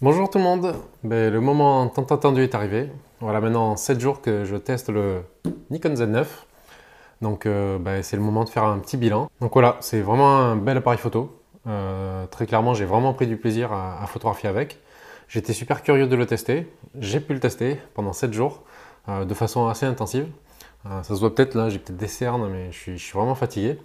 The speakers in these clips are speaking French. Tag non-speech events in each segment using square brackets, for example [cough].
Bonjour tout le monde, ben, le moment tant attendu est arrivé. Voilà maintenant 7 jours que je teste le Nikon Z9. Donc euh, ben, c'est le moment de faire un petit bilan. Donc voilà, c'est vraiment un bel appareil photo. Euh, très clairement, j'ai vraiment pris du plaisir à, photographier avec. J'étais super curieux de le tester. J'ai pu le tester pendant 7 jours euh, de façon assez intensive. ça se voit peut-être là, j'ai peut-être des cernes, mais je suis vraiment fatigué.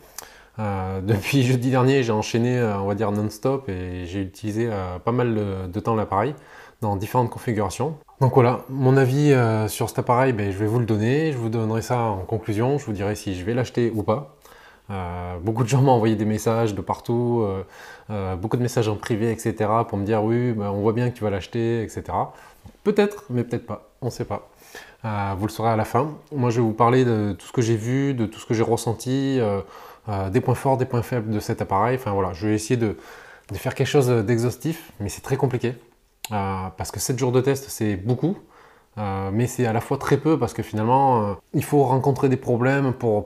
Euh, [laughs] depuis jeudi dernier, j'ai enchaîné, euh, on va dire, non-stop et j'ai utilisé euh, pas mal de, temps l'appareil dans différentes configurations. Donc voilà, mon avis sur cet appareil, ben, je vais vous le donner, je vous donnerai ça en conclusion, je vous dirai si je vais l'acheter ou pas. beaucoup de gens [laughs] m'ont envoyé des messages de partout, beaucoup de messages en privé, etc. pour me dire oui, ben, on voit bien que tu vas l'acheter, etc. Peut-être, mais peut-être pas, on ne sait pas. vous le saurez à la fin. Moi, je vais vous parler de tout ce que j'ai vu, de tout ce que j'ai ressenti. Euh, des points forts, des points faibles de cet appareil. Enfin voilà, je vais essayer de, faire quelque chose d'exhaustif, mais c'est très compliqué. Euh, parce que 7 jours de test, c'est beaucoup. Euh, mais c'est à la fois très peu parce que finalement, il faut rencontrer des problèmes pour,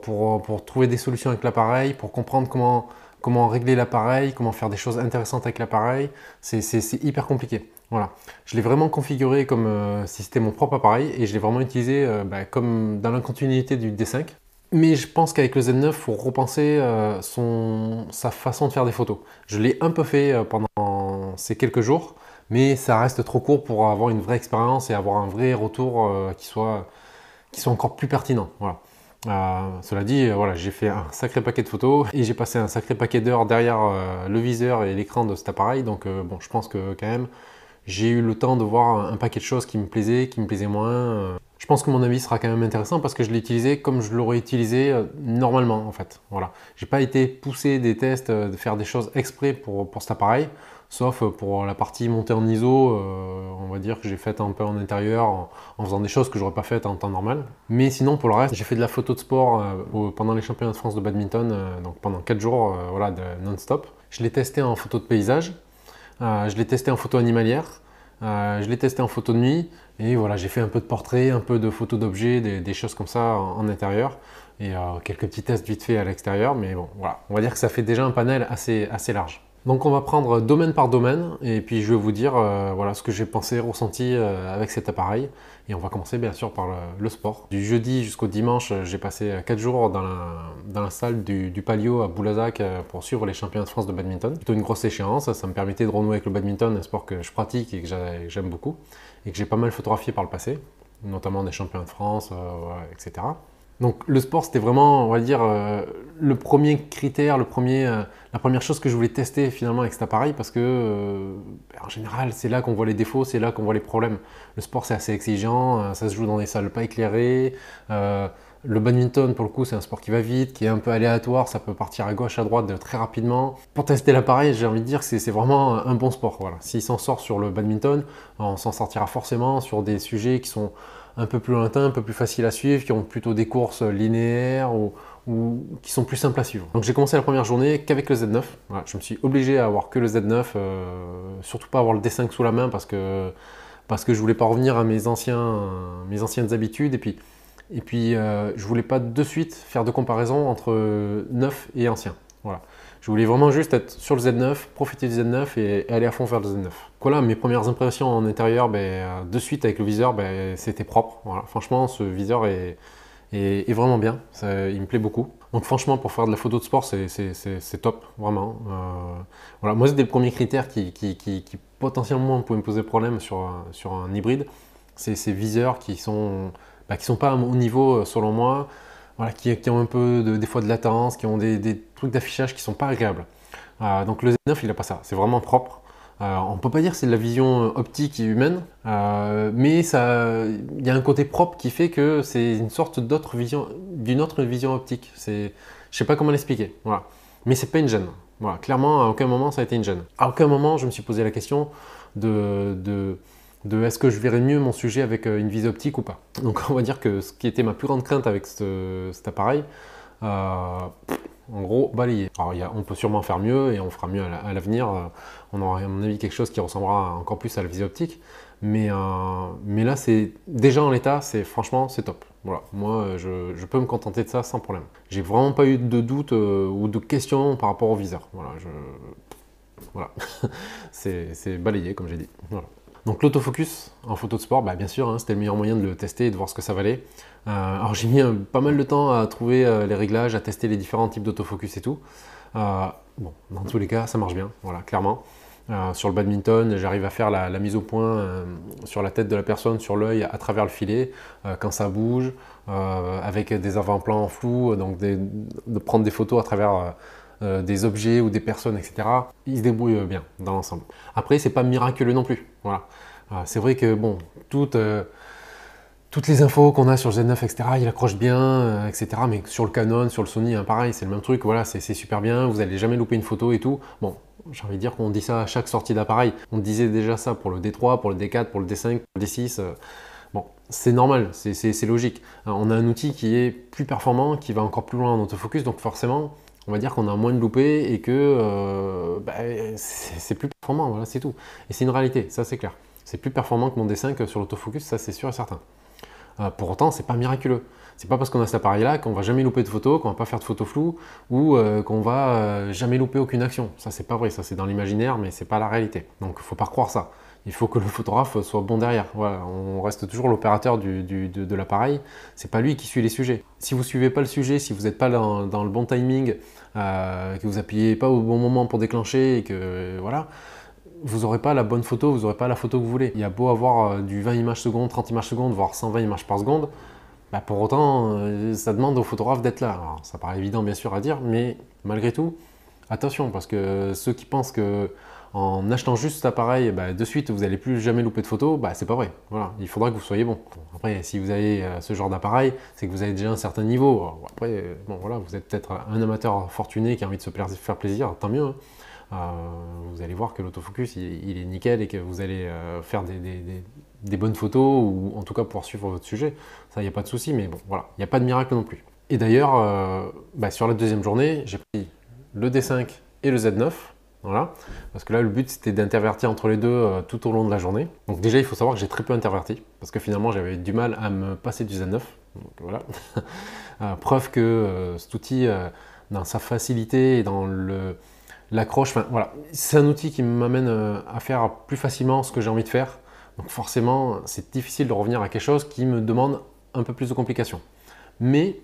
trouver des solutions avec l'appareil, pour comprendre comment, régler l'appareil, comment faire des choses intéressantes avec l'appareil. C'est hyper compliqué. Voilà. Je l'ai vraiment configuré comme si c'était mon propre appareil et je l'ai vraiment utilisé bah, comme dans la continuité du D5. Mais je pense qu'avec le Z9, il faut repenser euh, son, sa façon de faire des photos. Je l'ai un peu fait euh, pendant ces quelques jours, mais ça reste trop court pour avoir une vraie expérience et avoir un vrai retour euh, qui, soit, qui soit encore plus pertinent. Voilà. cela dit, voilà, j'ai fait un sacré paquet de photos et j'ai passé un sacré paquet d'heures derrière le viseur et l'écran de cet appareil. Donc bon, je pense que quand même, j'ai eu le temps de voir un paquet de choses qui me plaisaient, qui me plaisaient moins je pense que mon avis sera quand même intéressant parce que je l'ai utilisé comme je l'aurais utilisé euh, normalement en fait. Voilà, j'ai pas été poussé des tests, euh, de faire des choses exprès pour, cet appareil, sauf euh, pour la partie montée en ISO, on va dire que j'ai fait un peu en intérieur en, faisant des choses que j'aurais pas faites en temps normal. Mais sinon pour le reste, j'ai fait de la photo de sport pendant les championnats de France de badminton, donc pendant 4 jours voilà, non-stop. Je l'ai testé en photo de paysage, je l'ai testé en photo animalière, je l'ai testé en photo de nuit. Et voilà, j'ai fait un peu de portraits, un peu de photos d'objets, des, choses comme ça en, intérieur et euh, quelques petits tests vite fait à l'extérieur. Mais bon, voilà, on va dire que ça fait déjà un panel assez, assez large. Donc on va prendre domaine par domaine et puis je vais vous dire euh, voilà ce que j'ai pensé, ressenti euh, avec cet appareil. Et on va commencer bien sûr par le, sport. Du jeudi jusqu'au dimanche, j'ai passé 4 jours dans la, salle du, Palio à Boulazac pour suivre les championnats de France de badminton. Plutôt une grosse échéance, ça me permettait de renouer avec le badminton, un sport que je pratique et que j'aime beaucoup et que j'ai pas mal photographié par le passé, notamment des champions de France, euh, etc. Donc le sport, c'était vraiment, on va dire, euh, le premier critère, le premier, euh, la première chose que je voulais tester finalement avec cet appareil parce que, ben, en général, c'est là qu'on voit les défauts, c'est là qu'on voit les problèmes. Le sport, c'est assez exigeant, ça se joue dans des salles pas éclairées, le badminton, pour le coup, c'est un sport qui va vite, qui est un peu aléatoire, ça peut partir à gauche, à droite très rapidement. Pour tester l'appareil, j'ai envie de dire que c'est vraiment un bon sport. Voilà. S'il s'en sort sur le badminton, on s'en sortira forcément sur des sujets qui sont un peu plus lointains, un peu plus faciles à suivre, qui ont plutôt des courses linéaires ou, qui sont plus simples à suivre. Donc j'ai commencé la première journée qu'avec le Z9. je me suis obligé à avoir que le Z9, euh, surtout pas avoir le D5 sous la main parce que, parce que je voulais pas revenir à mes, anciens, mes anciennes habitudes. Et puis et puis, euh, je voulais pas de suite faire de comparaison entre neuf et ancien. Voilà. Je voulais vraiment juste être sur le Z9, profiter du Z9 et aller à fond faire le Z9. Voilà, mes premières impressions en intérieur, ben, euh, de suite avec le viseur, ben, c'était propre. Franchement, ce viseur est, est, vraiment bien. il me plaît beaucoup. Donc franchement, pour faire de la photo de sport, c'est top, vraiment. Euh, voilà. Moi, c'est des premiers critères qui, qui, qui, potentiellement pouvaient me poser problème sur, sur un hybride. C'est ces viseurs qui sont bah, qui ne sont pas à niveau, euh, selon moi, voilà, qui, qui, ont un peu des fois de latence, qui ont des, trucs d'affichage qui ne sont pas agréables. Euh, donc le Z9, il n'a pas ça, c'est vraiment propre. Euh, on ne peut pas dire que c'est de la vision optique et humaine, mais il y a un côté propre qui fait que c'est une sorte d'autre vision, d'une autre vision optique. Je ne sais pas comment l'expliquer, voilà. mais c'est pas une gêne. Voilà. Clairement, à aucun moment ça a été une gêne. À aucun moment je me suis posé la question de de est-ce que je verrais mieux mon sujet avec euh, une visée optique ou pas. Donc on va dire que ce qui était ma plus grande crainte avec cet appareil, euh, en gros, balayé. Alors on peut sûrement faire mieux et on fera mieux à l'avenir. Euh, on aura à mon avis quelque chose qui ressemblera encore plus à la visée optique. Mais, là, c'est déjà en l'état, c'est franchement, c'est top. Voilà, moi, je, peux me contenter de ça sans problème. J'ai vraiment pas eu de doute ou de questions par rapport au viseur. Voilà, voilà. [laughs] c'est balayé, comme j'ai dit. Voilà. Donc l'autofocus en photo de sport, bah, bien sûr, hein, c'était le meilleur moyen de le tester et de voir ce que ça valait. Euh, alors j'ai mis euh, pas mal de temps à trouver euh, les réglages, à tester les différents types d'autofocus et tout. bon, dans tous les cas, ça marche bien, voilà, clairement. sur le badminton, j'arrive à faire la, mise au point sur la tête de la personne, sur l'œil, à, travers le filet, quand ça bouge, avec des avant-plans en flou, donc de prendre des photos à travers euh, des objets ou des personnes, etc. Il se débrouille euh, bien dans l'ensemble. Après, c'est pas miraculeux non plus. Voilà. Euh, c'est vrai que bon, toutes les infos qu'on a sur le Z9, etc., il accroche bien, etc. Mais sur le Canon, sur le Sony, hein, pareil, c'est le même truc. Voilà, c'est super bien. Vous n'allez jamais louper une photo et tout. Bon, j'ai envie de dire qu'on dit ça à chaque sortie d'appareil. On disait déjà ça pour le D3, pour le D4, pour le D5, pour le D6. Bon, c'est normal, c'est logique. On a un outil qui est plus performant, qui va encore plus loin en autofocus, donc forcément, on va dire qu'on a moins de loupés et que euh, bah, c'est plus performant, voilà, c'est tout. Et c'est une réalité, ça c'est clair. C'est plus performant que mon dessin que sur l'autofocus, ça c'est sûr et certain. Euh, pour autant, c'est pas miraculeux. C'est pas parce qu'on a cet appareil-là qu'on va jamais louper de photos, qu'on va pas faire de photos floues ou euh, qu'on va jamais louper aucune action. Ça c'est pas vrai, ça c'est dans l'imaginaire, mais c'est pas la réalité. Donc faut pas croire ça. Il faut que le photographe soit bon derrière. Voilà, on reste toujours l'opérateur de, l'appareil. C'est pas lui qui suit les sujets. Si vous suivez pas le sujet, si vous n'êtes pas dans le bon timing, euh, que vous appuyez pas au bon moment pour déclencher et que voilà vous n'aurez pas la bonne photo, vous n'aurez pas la photo que vous voulez. Il y a beau avoir euh, du 20 images secondes, 30 images secondes, voire 120 images par seconde, bah, pour autant, euh, ça demande aux photographes d'être là. ça paraît évident bien sûr à dire, mais malgré tout, attention, parce que ceux qui pensent que en achetant juste cet appareil, bah, de suite vous n'allez plus jamais louper de photos, bah, c'est pas vrai. Voilà, il faudra que vous soyez bon. Après, si vous avez euh, ce genre d'appareil, c'est que vous avez déjà un certain niveau. après, bon, voilà, vous êtes peut-être un amateur fortuné qui a envie de se faire plaisir, tant mieux. Hein. Euh, vous allez voir que l'autofocus il, est nickel et que vous allez euh, faire des, bonnes photos ou en tout cas pouvoir suivre votre sujet. Ça, il n'y a pas de souci, mais bon, voilà, il n'y a pas de miracle non plus. Et d'ailleurs, bah, sur la deuxième journée, j'ai pris le D5 et le Z9. Voilà. Parce que là, le but, c'était d'intervertir entre les deux euh, tout au long de la journée. Donc déjà, il faut savoir que j'ai très peu interverti, parce que finalement, j'avais du mal à me passer du z 9. Donc, voilà. [laughs] Euh, preuve que euh, cet outil, dans sa facilité et dans le, l'accroche, voilà. c'est un outil qui m'amène à faire plus facilement ce que j'ai envie de faire. Donc forcément, c'est difficile de revenir à quelque chose qui me demande un peu plus de complications. Mais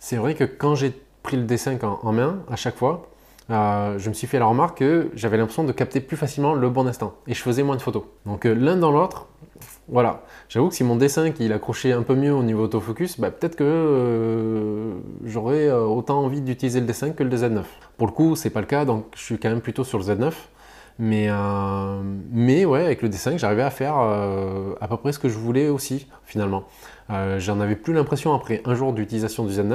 c'est vrai que quand j'ai pris le dessin en main, à chaque fois, euh, je me suis fait la remarque que j'avais l'impression de capter plus facilement le bon instant et je faisais moins de photos. Donc euh, l'un dans l'autre, voilà. J'avoue que si mon dessin il accrochait un peu mieux au niveau autofocus, bah, peut-être que euh, j'aurais autant envie d'utiliser le dessin que le Z9. Pour le coup, c'est pas le cas, donc je suis quand même plutôt sur le Z9. Mais, mais ouais, avec le dessin, j'arrivais à faire à peu près ce que je voulais aussi, finalement. J'en avais plus l'impression après un jour d'utilisation du Z9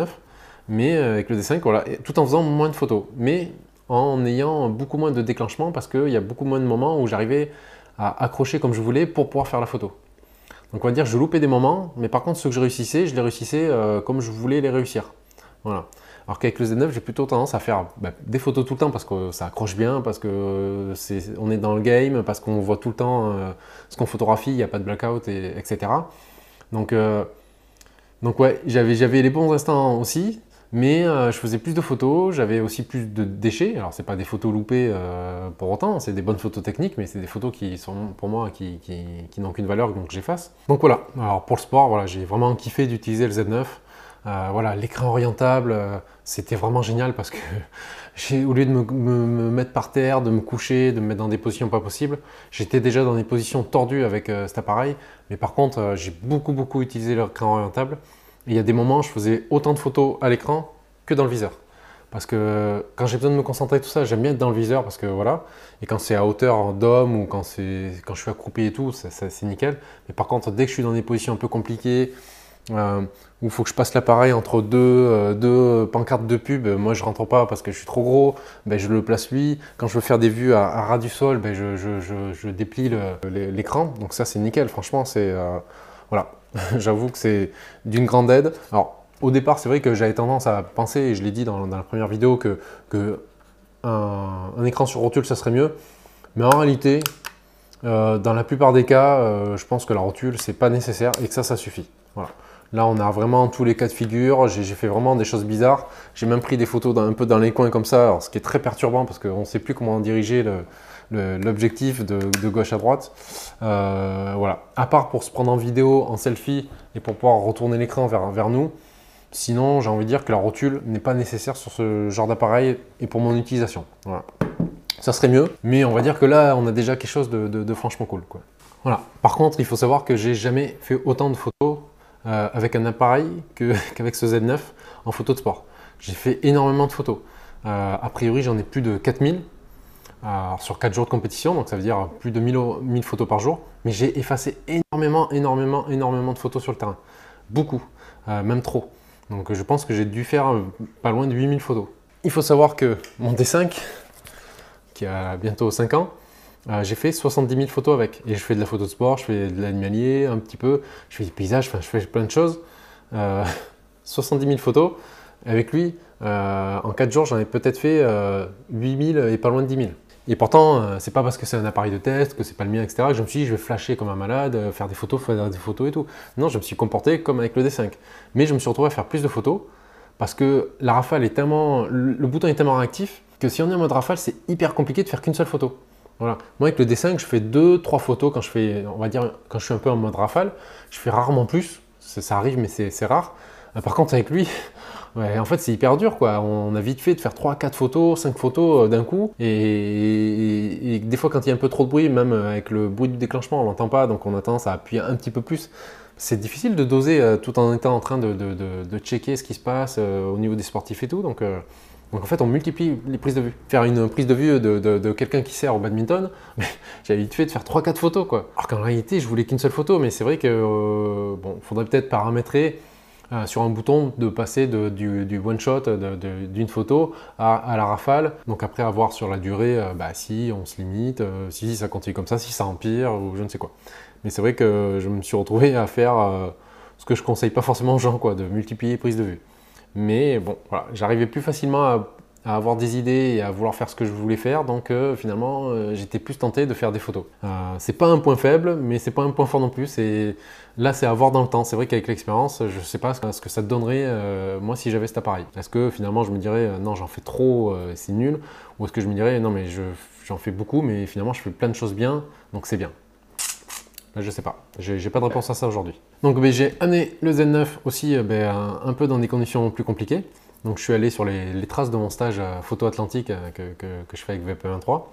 mais euh, avec le Z5 voilà, tout en faisant moins de photos, mais en ayant beaucoup moins de déclenchement parce qu'il y a beaucoup moins de moments où j'arrivais à accrocher comme je voulais pour pouvoir faire la photo. Donc on va dire je loupais des moments, mais par contre ceux que je réussissais, je les réussissais euh, comme je voulais les réussir. Voilà. Alors qu'avec le Z9, j'ai plutôt tendance à faire bah, des photos tout le temps parce que ça accroche bien, parce que est, on est dans le game, parce qu'on voit tout le temps euh, ce qu'on photographie, il n'y a pas de blackout, et, etc. Donc, donc ouais, j'avais les bons instants aussi, mais euh, je faisais plus de photos, j'avais aussi plus de déchets. Alors, c'est pas des photos loupées euh, pour autant, c'est des bonnes photos techniques, mais c'est des photos qui sont pour moi qui, n'ont qu'une valeur, donc j'efface. Donc voilà, alors pour le sport, voilà, j'ai vraiment kiffé d'utiliser le Z9. Euh, voilà, l'écran orientable, c'était vraiment génial parce que [laughs] au lieu de me, mettre par terre, de me coucher, de me mettre dans des positions pas possibles, j'étais déjà dans des positions tordues avec cet appareil. Mais par contre, j'ai beaucoup beaucoup utilisé l'écran orientable il y a des moments, je faisais autant de photos à l'écran que dans le viseur. Parce que euh, quand j'ai besoin de me concentrer tout ça, j'aime bien être dans le viseur parce que voilà. Et quand c'est à hauteur d'homme ou quand, quand je suis accroupi et tout, c'est nickel. Mais par contre, dès que je suis dans des positions un peu compliquées, euh, où il faut que je passe l'appareil entre deux, euh, pancartes de pub, moi je rentre pas parce que je suis trop gros, ben, je le place lui. Quand je veux faire des vues à, ras du sol, ben je, déplie l'écran. Donc ça c'est nickel, franchement c'est... voilà. [laughs] J'avoue que c'est d'une grande aide. Alors, au départ, c'est vrai que j'avais tendance à penser, et je l'ai dit dans, la première vidéo, que, un, écran sur rotule, ça serait mieux. Mais en réalité, euh, dans la plupart des cas, euh, je pense que la rotule, c'est pas nécessaire et que ça, ça suffit. Là, on a vraiment tous les cas de figure. J'ai fait vraiment des choses bizarres. J'ai même pris des photos un peu dans les coins comme ça, ce qui est très perturbant parce qu'on ne sait plus comment diriger le, l'objectif de, gauche à droite. Euh, voilà. À part pour se prendre en vidéo, en selfie et pour pouvoir retourner l'écran vers, vers nous. Sinon, j'ai envie de dire que la rotule n'est pas nécessaire sur ce genre d'appareil et pour mon utilisation. Voilà. Ça serait mieux, mais on va dire que là, on a déjà quelque chose de, franchement cool. Quoi. Voilà. Par contre, il faut savoir que j'ai jamais fait autant de photos euh, avec un appareil [laughs] qu'avec ce Z9 en photo de sport. J'ai fait énormément de photos. Euh, a priori, j'en ai plus de 4000 alors, sur 4 jours de compétition, donc ça veut dire plus de 1000, photos par jour, mais j'ai effacé énormément, énormément, énormément de photos sur le terrain. Beaucoup, euh, même trop. Donc euh, je pense que j'ai dû faire euh, pas loin de 8000 photos. Il faut savoir que mon D5, qui a bientôt 5 ans, j'ai fait 70 000 photos avec. Et je fais de la photo de sport, je fais de l'animalier un petit peu, je fais des paysages, enfin je fais plein de choses. 70 000 [laughs] photos avec lui, en 4 jours j'en ai peut-être fait 8000 et pas loin de 10 000. Et pourtant, euh, c'est pas parce que c'est un appareil de test, que c'est pas le mien, etc., que je me suis dit, je vais flasher comme un malade, euh, faire des photos, faire des photos et tout. Non, je me suis comporté comme avec le D5. Mais je me suis retrouvé à faire plus de photos parce que la rafale est tellement. Le bouton est tellement réactif que si on est en mode rafale, c'est hyper compliqué de faire qu'une seule photo. Voilà. Moi, avec le D5, je fais deux, trois photos quand je fais, on va dire, quand je suis un peu en mode rafale. Je fais rarement plus. Ça, ça arrive, mais c'est rare. Euh, par contre, avec lui, [laughs] Ouais, en fait, c'est hyper dur, quoi. On a vite fait de faire 3, 4 photos, 5 photos euh, d'un coup. Et, des fois, quand il y a un peu trop de bruit, même euh, avec le bruit du déclenchement, on l'entend pas, donc on a tendance à appuyer un petit peu plus. C'est difficile de doser euh, tout en étant en train de, checker ce qui se passe au niveau des sportifs et tout. Donc, en fait, on multiplie les prises de vue. Faire une prise de vue de, quelqu'un qui sert au badminton, [laughs] j'ai vite fait de faire 3-4 photos. quoi. Alors qu'en réalité, je voulais qu'une seule photo, mais c'est vrai que faudrait peut-être paramétrer euh, sur un bouton de passer du, one shot d'une photo à, la rafale. Donc après avoir sur la durée, euh, bah, si on se limite, euh, si ça continue comme ça, si ça empire ou je ne sais quoi. Mais c'est vrai que je me suis retrouvé à faire ce que je conseille pas forcément aux gens, quoi, de multiplier prise de vue. Mais bon, voilà, j'arrivais plus facilement à à avoir des idées et à vouloir faire ce que je voulais faire. Donc euh, finalement, euh, j'étais plus tenté de faire des photos. Euh, c'est pas un point faible, mais c'est pas un point fort non plus. Et là, c'est à voir dans le temps. C'est vrai qu'avec l'expérience, je sais pas ce que ça donnerait moi si j'avais cet appareil. Est-ce que finalement, je me dirais non, j'en fais trop, c'est nul, ou est-ce que je me dirais non, mais j'en fais beaucoup, mais finalement, je fais plein de choses bien, donc c'est bien. je sais pas. J'ai pas de réponse à ça aujourd'hui. Donc, ben, j'ai amené le Z9 aussi ben, un peu dans des conditions plus compliquées. Donc je suis allé sur les, traces de mon stage Photo Atlantique euh, que, que, je fais avec VP23.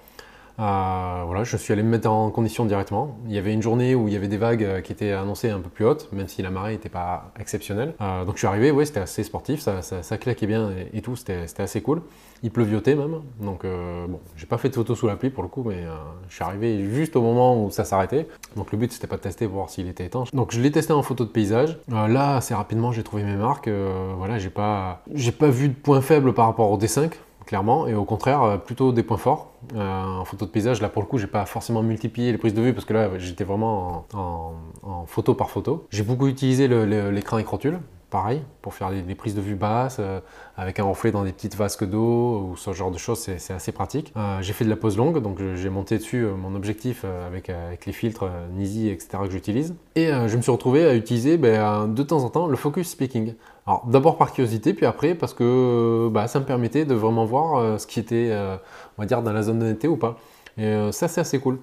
Euh, voilà, je suis allé me mettre en condition directement. Il y avait une journée où il y avait des vagues euh, qui étaient annoncées un peu plus hautes, même si la marée n'était pas exceptionnelle. Euh, donc je suis arrivé, ouais, c'était assez sportif, ça, claquait bien et, tout, c'était assez cool. Il pleuviotait même, donc euh, bon, j'ai pas fait de photo sous la pluie pour le coup, mais je suis arrivé juste au moment où ça s'arrêtait. Donc le but c'était pas de tester pour voir s'il était étanche. Donc je l'ai testé en photo de paysage. là, assez rapidement, j'ai trouvé mes marques. voilà, j'ai pas, pas vu de point faible par rapport au D5 clairement, et au contraire, euh, plutôt des points forts. Euh, en photo de paysage, là pour le coup, j'ai pas forcément multiplié les prises de vue parce que là, j'étais vraiment en, photo par photo. J'ai beaucoup utilisé l'écran écrotule pareil, pour faire des, prises de vue basses, euh, avec un reflet dans des petites vasques d'eau ou ce genre de choses, c'est assez pratique. j'ai fait de la pause longue, donc j'ai monté dessus mon objectif avec, avec, les filtres Nizi, etc. que j'utilise. Et je me suis retrouvé à utiliser ben, de temps en temps le focus speaking. Alors d'abord par curiosité, puis après parce que bah, ça me permettait de vraiment voir euh, ce qui était, euh, on dire, dans la zone d'honnêteté ou pas. Et euh, ça c'est assez cool.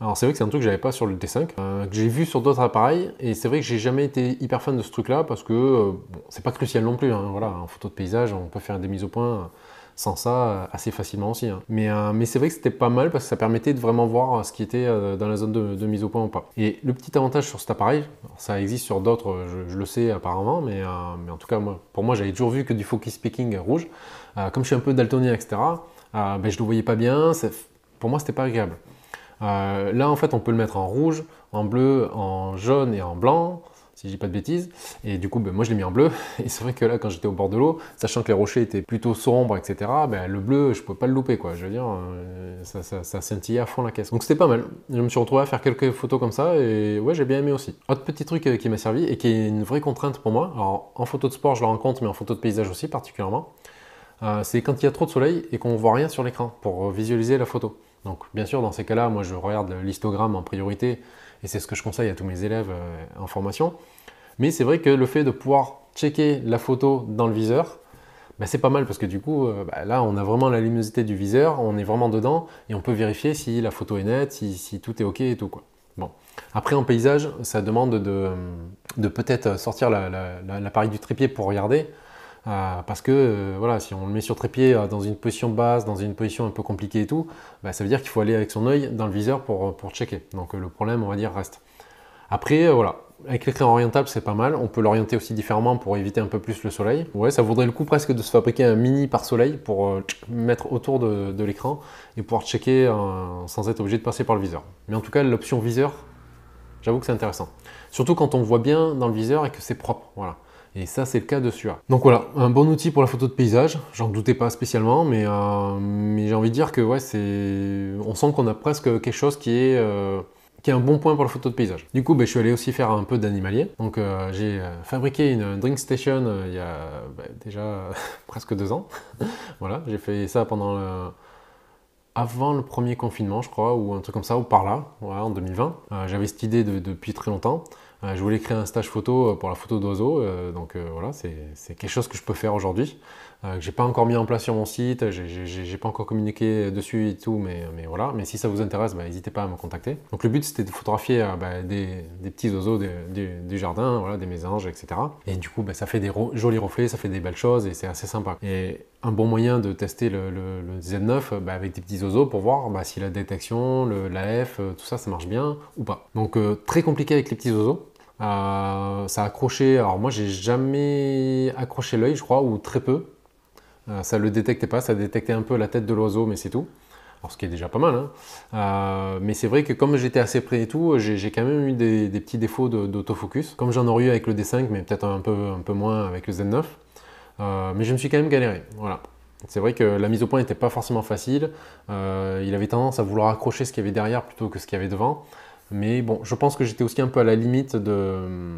Alors c'est vrai que c'est un truc que j'avais pas sur le T5, que j'ai vu sur d'autres appareils, et c'est vrai que j'ai jamais été hyper fan de ce truc-là parce que c'est pas crucial non plus. Hein, voilà, en photo de paysage, on peut faire des mises au point sans ça euh, assez facilement aussi. Hein. Mais, euh, mais c'est vrai que c'était pas mal parce que ça permettait de vraiment voir euh, ce qui était dans la zone de, mise au point ou pas. Et le petit avantage sur cet appareil, ça existe sur d'autres, je, le sais apparemment, mais, mais en tout cas moi, pour moi j'avais toujours vu que du focus picking rouge. comme je suis un peu daltonien, etc., ben, je le voyais pas bien, pour moi c'était pas agréable. là en fait on peut le mettre en rouge, en bleu, en jaune et en blanc si je dis pas de bêtises. Et du coup, ben, moi, je l'ai mis en bleu. [laughs] Et c'est vrai que là, quand j'étais au bord de l'eau, sachant que les rochers étaient plutôt sombres, etc., ben, le bleu, je pouvais pas le louper, quoi. Je veux dire, euh, ça, scintillait à fond la caisse. Donc c'était pas mal. Je me suis retrouvé à faire quelques photos comme ça, et ouais, j'ai bien aimé aussi. Autre petit truc euh, qui m'a servi, et qui est une vraie contrainte pour moi, alors en photo de sport, je le rencontre, mais en photo de paysage aussi, particulièrement, euh, c'est quand il y a trop de soleil et qu'on voit rien sur l'écran pour visualiser la photo. Donc bien sûr, dans ces cas-là, moi je regarde l'histogramme en priorité et c'est ce que je conseille à tous mes élèves euh, en formation. Mais c'est vrai que le fait de pouvoir checker la photo dans le viseur, bah, c'est pas mal parce que du coup, euh, bah, là, on a vraiment la luminosité du viseur, on est vraiment dedans et on peut vérifier si la photo est nette, si, tout est OK et tout. Quoi. Bon. Après, en paysage, ça demande de, peut-être sortir l'appareil du trépied pour regarder. Euh, parce que euh, voilà, si on le met sur trépied euh, dans une position basse, dans une position un peu compliquée et tout, bah, ça veut dire qu'il faut aller avec son œil dans le viseur pour, pour checker. Donc le problème, on va dire, reste. Après, voilà, avec l'écran orientable, c'est pas mal. On peut l'orienter aussi différemment pour éviter un peu plus le soleil. Ouais, ça vaudrait le coup presque de se fabriquer un mini par soleil pour mettre autour de, de l'écran et pouvoir checker sans être obligé de passer par le viseur. Mais en tout cas, l'option viseur, j'avoue que c'est intéressant. Surtout quand on voit bien dans le viseur et que c'est propre. Voilà. Et ça, c'est le cas de celui Donc voilà, un bon outil pour la photo de paysage. J'en doutais pas spécialement, euh, mais, j'ai envie de dire que ouais, c'est, on sent qu'on a presque quelque chose qui est euh, qui est un bon point pour la photo de paysage. Du coup, ben, je suis allé aussi faire un peu d'animalier. Donc, euh, j'ai fabriqué une drink station il y a ben, déjà [laughs] presque deux ans. [laughs] voilà, j'ai fait ça pendant avant le premier confinement, je crois, ou un truc comme ça, ou par là, en 2020. J'avais cette idée depuis très longtemps. Euh, je voulais créer un stage photo euh, pour la photo d'oiseaux, euh, donc voilà, c'est quelque chose que je peux faire aujourd'hui, que j'ai pas encore mis en place sur mon site, j'ai pas encore communiqué dessus et tout, mais, voilà. Mais si ça vous intéresse, bah, n'hésitez pas à me contacter. Donc le but c'était de photographier bah, des, petits oiseaux du, jardin, voilà, des mésanges, etc. Et du coup, bah, ça fait des jolis reflets, ça fait des belles choses et c'est assez sympa un bon moyen de tester le, Z9 euh, bah, avec des petits oiseaux pour voir bah, si la détection, l'AF, la F, euh, tout ça, ça marche bien ou pas. Donc euh, très compliqué avec les petits oiseaux. ça a accroché, alors moi j'ai jamais accroché l'œil je crois, ou très peu. ça le détectait pas, ça détectait un peu la tête de l'oiseau mais c'est tout. Alors ce qui est déjà pas mal. Hein. mais c'est vrai que comme j'étais assez près et tout, j'ai quand même eu des, petits défauts d'autofocus. Comme j'en aurais eu avec le D5 mais peut-être un peu, un peu moins avec le Z9. Euh, mais je me suis quand même galéré. Voilà. C'est vrai que la mise au point n'était pas forcément facile. Euh, il avait tendance à vouloir accrocher ce qu'il y avait derrière plutôt que ce qu'il y avait devant. Mais bon, je pense que j'étais aussi un peu à la limite de,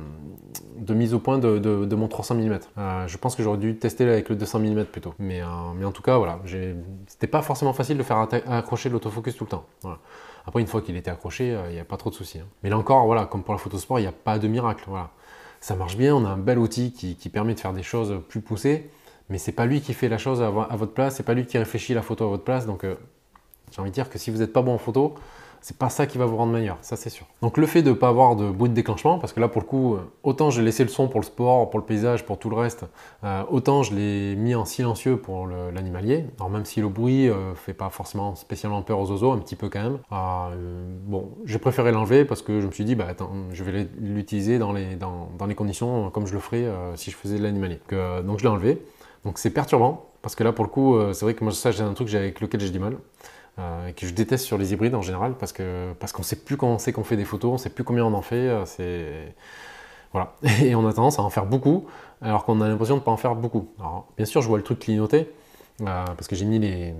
de mise au point de, de, mon 300 mm. Euh, je pense que j'aurais dû tester avec le 200 mm plutôt. Mais, mais en tout cas, voilà, c'était pas forcément facile de faire accrocher l'autofocus tout le temps. Après, une fois qu'il était accroché, il n'y a pas trop de soucis. Hein. Mais là encore, voilà, comme pour la photosport, il n'y a pas de miracle. Voilà ça marche bien, on a un bel outil qui, permet de faire des choses plus poussées, mais c'est pas lui qui fait la chose à, votre place, c'est pas lui qui réfléchit la photo à votre place, donc euh, j'ai envie de dire que si vous n'êtes pas bon en photo, c'est pas ça qui va vous rendre meilleur, ça c'est sûr. Donc le fait de ne pas avoir de bruit de déclenchement, parce que là pour le coup, euh, autant j'ai laissé le son pour le sport, pour le paysage, pour tout le reste, euh, autant je l'ai mis en silencieux pour l'animalier. Alors même si le bruit ne euh, fait pas forcément spécialement peur aux oiseaux, un petit peu quand même, ah, bon, j'ai préféré l'enlever parce que je me suis dit, bah attends, je vais l'utiliser dans les, dans, dans, les conditions comme je le ferais si je faisais de l'animalier. Donc, donc je l'ai enlevé. Donc c'est perturbant, parce que là pour le coup, c'est vrai que moi ça j'ai un truc avec lequel j'ai du mal. Euh, et que je déteste sur les hybrides en général parce que parce qu'on sait plus quand on sait qu'on fait des photos, on sait plus combien on en fait. Euh, c'est [laughs] Et on a tendance à en faire beaucoup alors qu'on a l'impression de ne pas en faire beaucoup. Alors, bien sûr, je vois le truc clignoter. Euh, parce que j'ai mis les,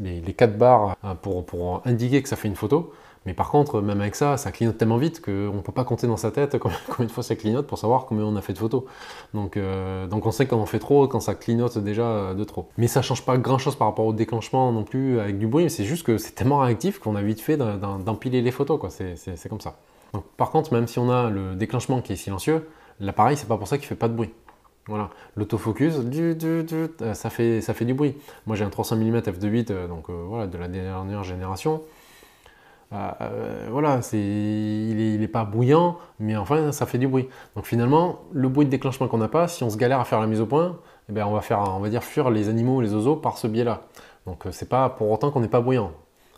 les, quatre barres pour, pour indiquer que ça fait une photo, mais par contre, même avec ça, ça clignote tellement vite qu'on ne peut pas compter dans sa tête [laughs] combien, de fois ça clignote pour savoir combien on a fait de photos. Donc, euh, donc on sait quand on fait trop, quand ça clignote déjà euh, de trop. Mais ça change pas grand chose par rapport au déclenchement non plus avec du bruit, c'est juste que c'est tellement réactif qu'on a vite fait d'empiler les photos, quoi. C'est comme ça. Donc, par contre, même si on a le déclenchement qui est silencieux, l'appareil, c'est pas pour ça qu'il fait pas de bruit. Voilà, l'autofocus, euh, ça fait, ça fait du bruit. Moi j'ai un 300 mm f2.8, donc voilà, de la dernière génération. Bah, euh, voilà, il n'est pas bouillant, mais enfin, ça fait du bruit. Donc finalement, le bruit de déclenchement qu'on n'a pas, si on se galère à faire la mise au point, eh bien, on va faire, on va dire, fuir les animaux, les oiseaux par ce biais-là. Donc euh, c'est pas pour autant qu'on n'est pas bouillant.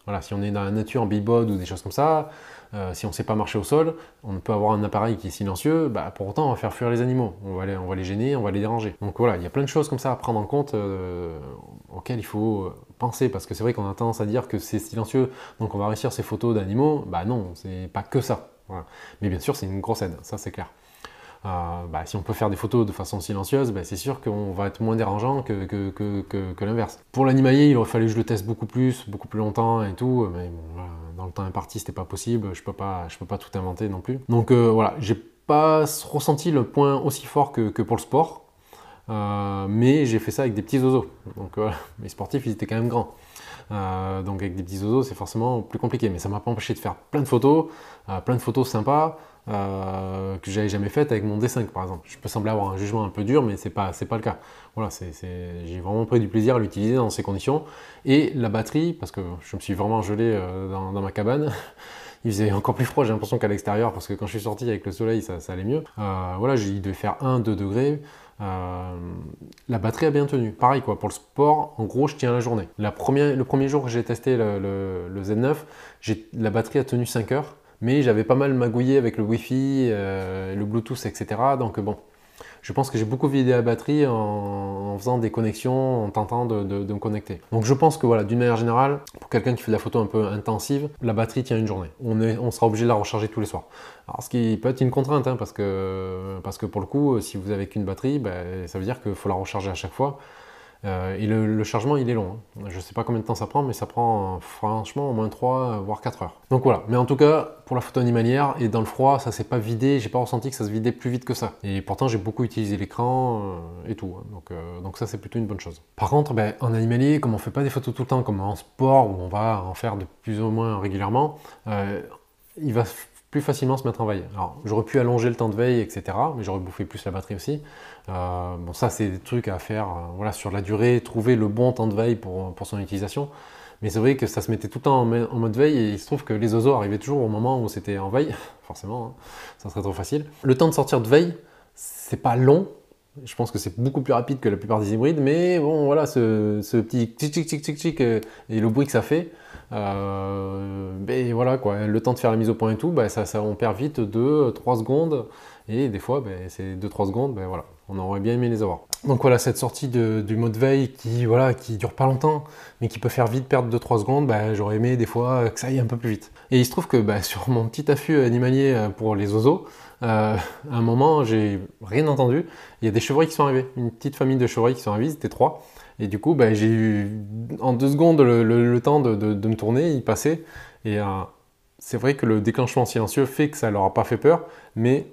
Voilà, si on est dans la nature en bibode ou des choses comme ça, euh, si on ne sait pas marcher au sol, on ne peut avoir un appareil qui est silencieux, bah, pour autant on va faire fuir les animaux, on va les, on les gêner, on va les déranger. Donc voilà, il y a plein de choses comme ça à prendre en compte euh, auxquelles il faut euh, penser, parce que c'est vrai qu'on a tendance à dire que c'est silencieux, donc on va réussir ses photos d'animaux, bah non, c'est pas que ça. Mais bien sûr, c'est une grosse aide, ça c'est clair. Euh, bah, si on peut faire des photos de façon silencieuse, bah, c'est sûr qu'on va être moins dérangeant que, l'inverse. Pour l'animalier, il aurait fallu que je le teste beaucoup plus, beaucoup plus longtemps et tout, mais dans le temps imparti, c'était pas possible, je peux pas, je peux pas tout inventer non plus. Donc euh, voilà, j'ai pas ressenti le point aussi fort que pour le sport, euh, mais j'ai fait ça avec des petits oiseaux. Donc voilà, euh, [laughs] mes sportifs, ils étaient quand même grands. Euh, donc avec des petits oiseaux, c'est forcément plus compliqué. Mais ça m'a pas empêché de faire plein de photos, plein de photos sympas que j'avais jamais faites avec mon D5 par exemple. Je peux sembler avoir un jugement un peu dur, mais c'est pas c'est pas le cas. Voilà, j'ai vraiment pris du plaisir à l'utiliser dans ces conditions. Et la batterie, parce que je me suis vraiment gelé dans, ma cabane. [laughs] il faisait encore plus froid, j'ai l'impression qu'à l'extérieur, parce que quand je suis sorti avec le soleil, ça, ça allait mieux. voilà, il devait faire 1-2 degrés. Euh, la batterie a bien tenu. Pareil quoi, pour le sport, en gros, je tiens la journée. La première, le premier jour que j'ai testé le, Z9, la batterie a tenu 5 heures, mais j'avais pas mal magouillé avec le Wi-Fi, euh, le Bluetooth, etc. Donc bon, je pense que j'ai beaucoup vidé la batterie en, faisant des connexions, en tentant de, me connecter. Donc je pense que voilà, d'une manière générale, pour quelqu'un qui fait de la photo un peu intensive, la batterie tient une journée. On, sera obligé de la recharger tous les soirs. Alors ce qui peut être une contrainte, hein, parce, que, parce que pour le coup, si vous avez qu'une batterie, ben, ça veut dire qu'il faut la recharger à chaque fois. Euh, et le, chargement, il est long. Hein. Je ne sais pas combien de temps ça prend, mais ça prend euh, franchement au moins 3, voire 4 heures. Donc voilà. Mais en tout cas, pour la photo animalière, et dans le froid, ça s'est pas vidé. J'ai pas ressenti que ça se vidait plus vite que ça. Et pourtant, j'ai beaucoup utilisé l'écran euh, et tout. Hein. Donc, ça, c'est plutôt une bonne chose. Par contre, ben, en animalier, comme on fait pas des photos tout le temps, comme en sport, où on va en faire de plus ou moins régulièrement, il va plus facilement se mettre en veille. Alors, j'aurais pu allonger le temps de veille, etc., mais j'aurais bouffé plus la batterie aussi. Euh, bon, ça, c'est des trucs à faire euh, voilà, sur la durée, trouver le bon temps de veille pour, pour son utilisation. Mais c'est vrai que ça se mettait tout le temps en, mode veille et il se trouve que les oiseaux arrivaient toujours au moment où c'était en veille, [laughs] forcément, hein. ça serait trop facile. Le temps de sortir de veille, c'est pas long. Je pense que c'est beaucoup plus rapide que la plupart des hybrides, mais bon, voilà, ce, ce petit tic tic tic tic euh, et le bruit que ça fait, ben voilà quoi, le temps de faire la mise au point et tout, ben ça, ça, on perd vite 2-3 secondes, et des fois, ben, c'est 2-3 secondes, ben voilà, on aurait bien aimé les avoir. Donc voilà, cette sortie de, du mode veille qui voilà qui dure pas longtemps, mais qui peut faire vite perdre 2-3 secondes, bah, j'aurais aimé des fois que ça aille un peu plus vite. Et il se trouve que bah, sur mon petit affût animalier euh, pour les oiseaux, euh, à un moment j'ai rien entendu, il y a des chevreuils qui sont arrivés, une petite famille de chevreuils qui sont arrivés, c'était trois. Et du coup, bah, j'ai eu en deux secondes le, temps de, me tourner, ils passaient. Et euh, c'est vrai que le déclenchement silencieux fait que ça leur a pas fait peur, mais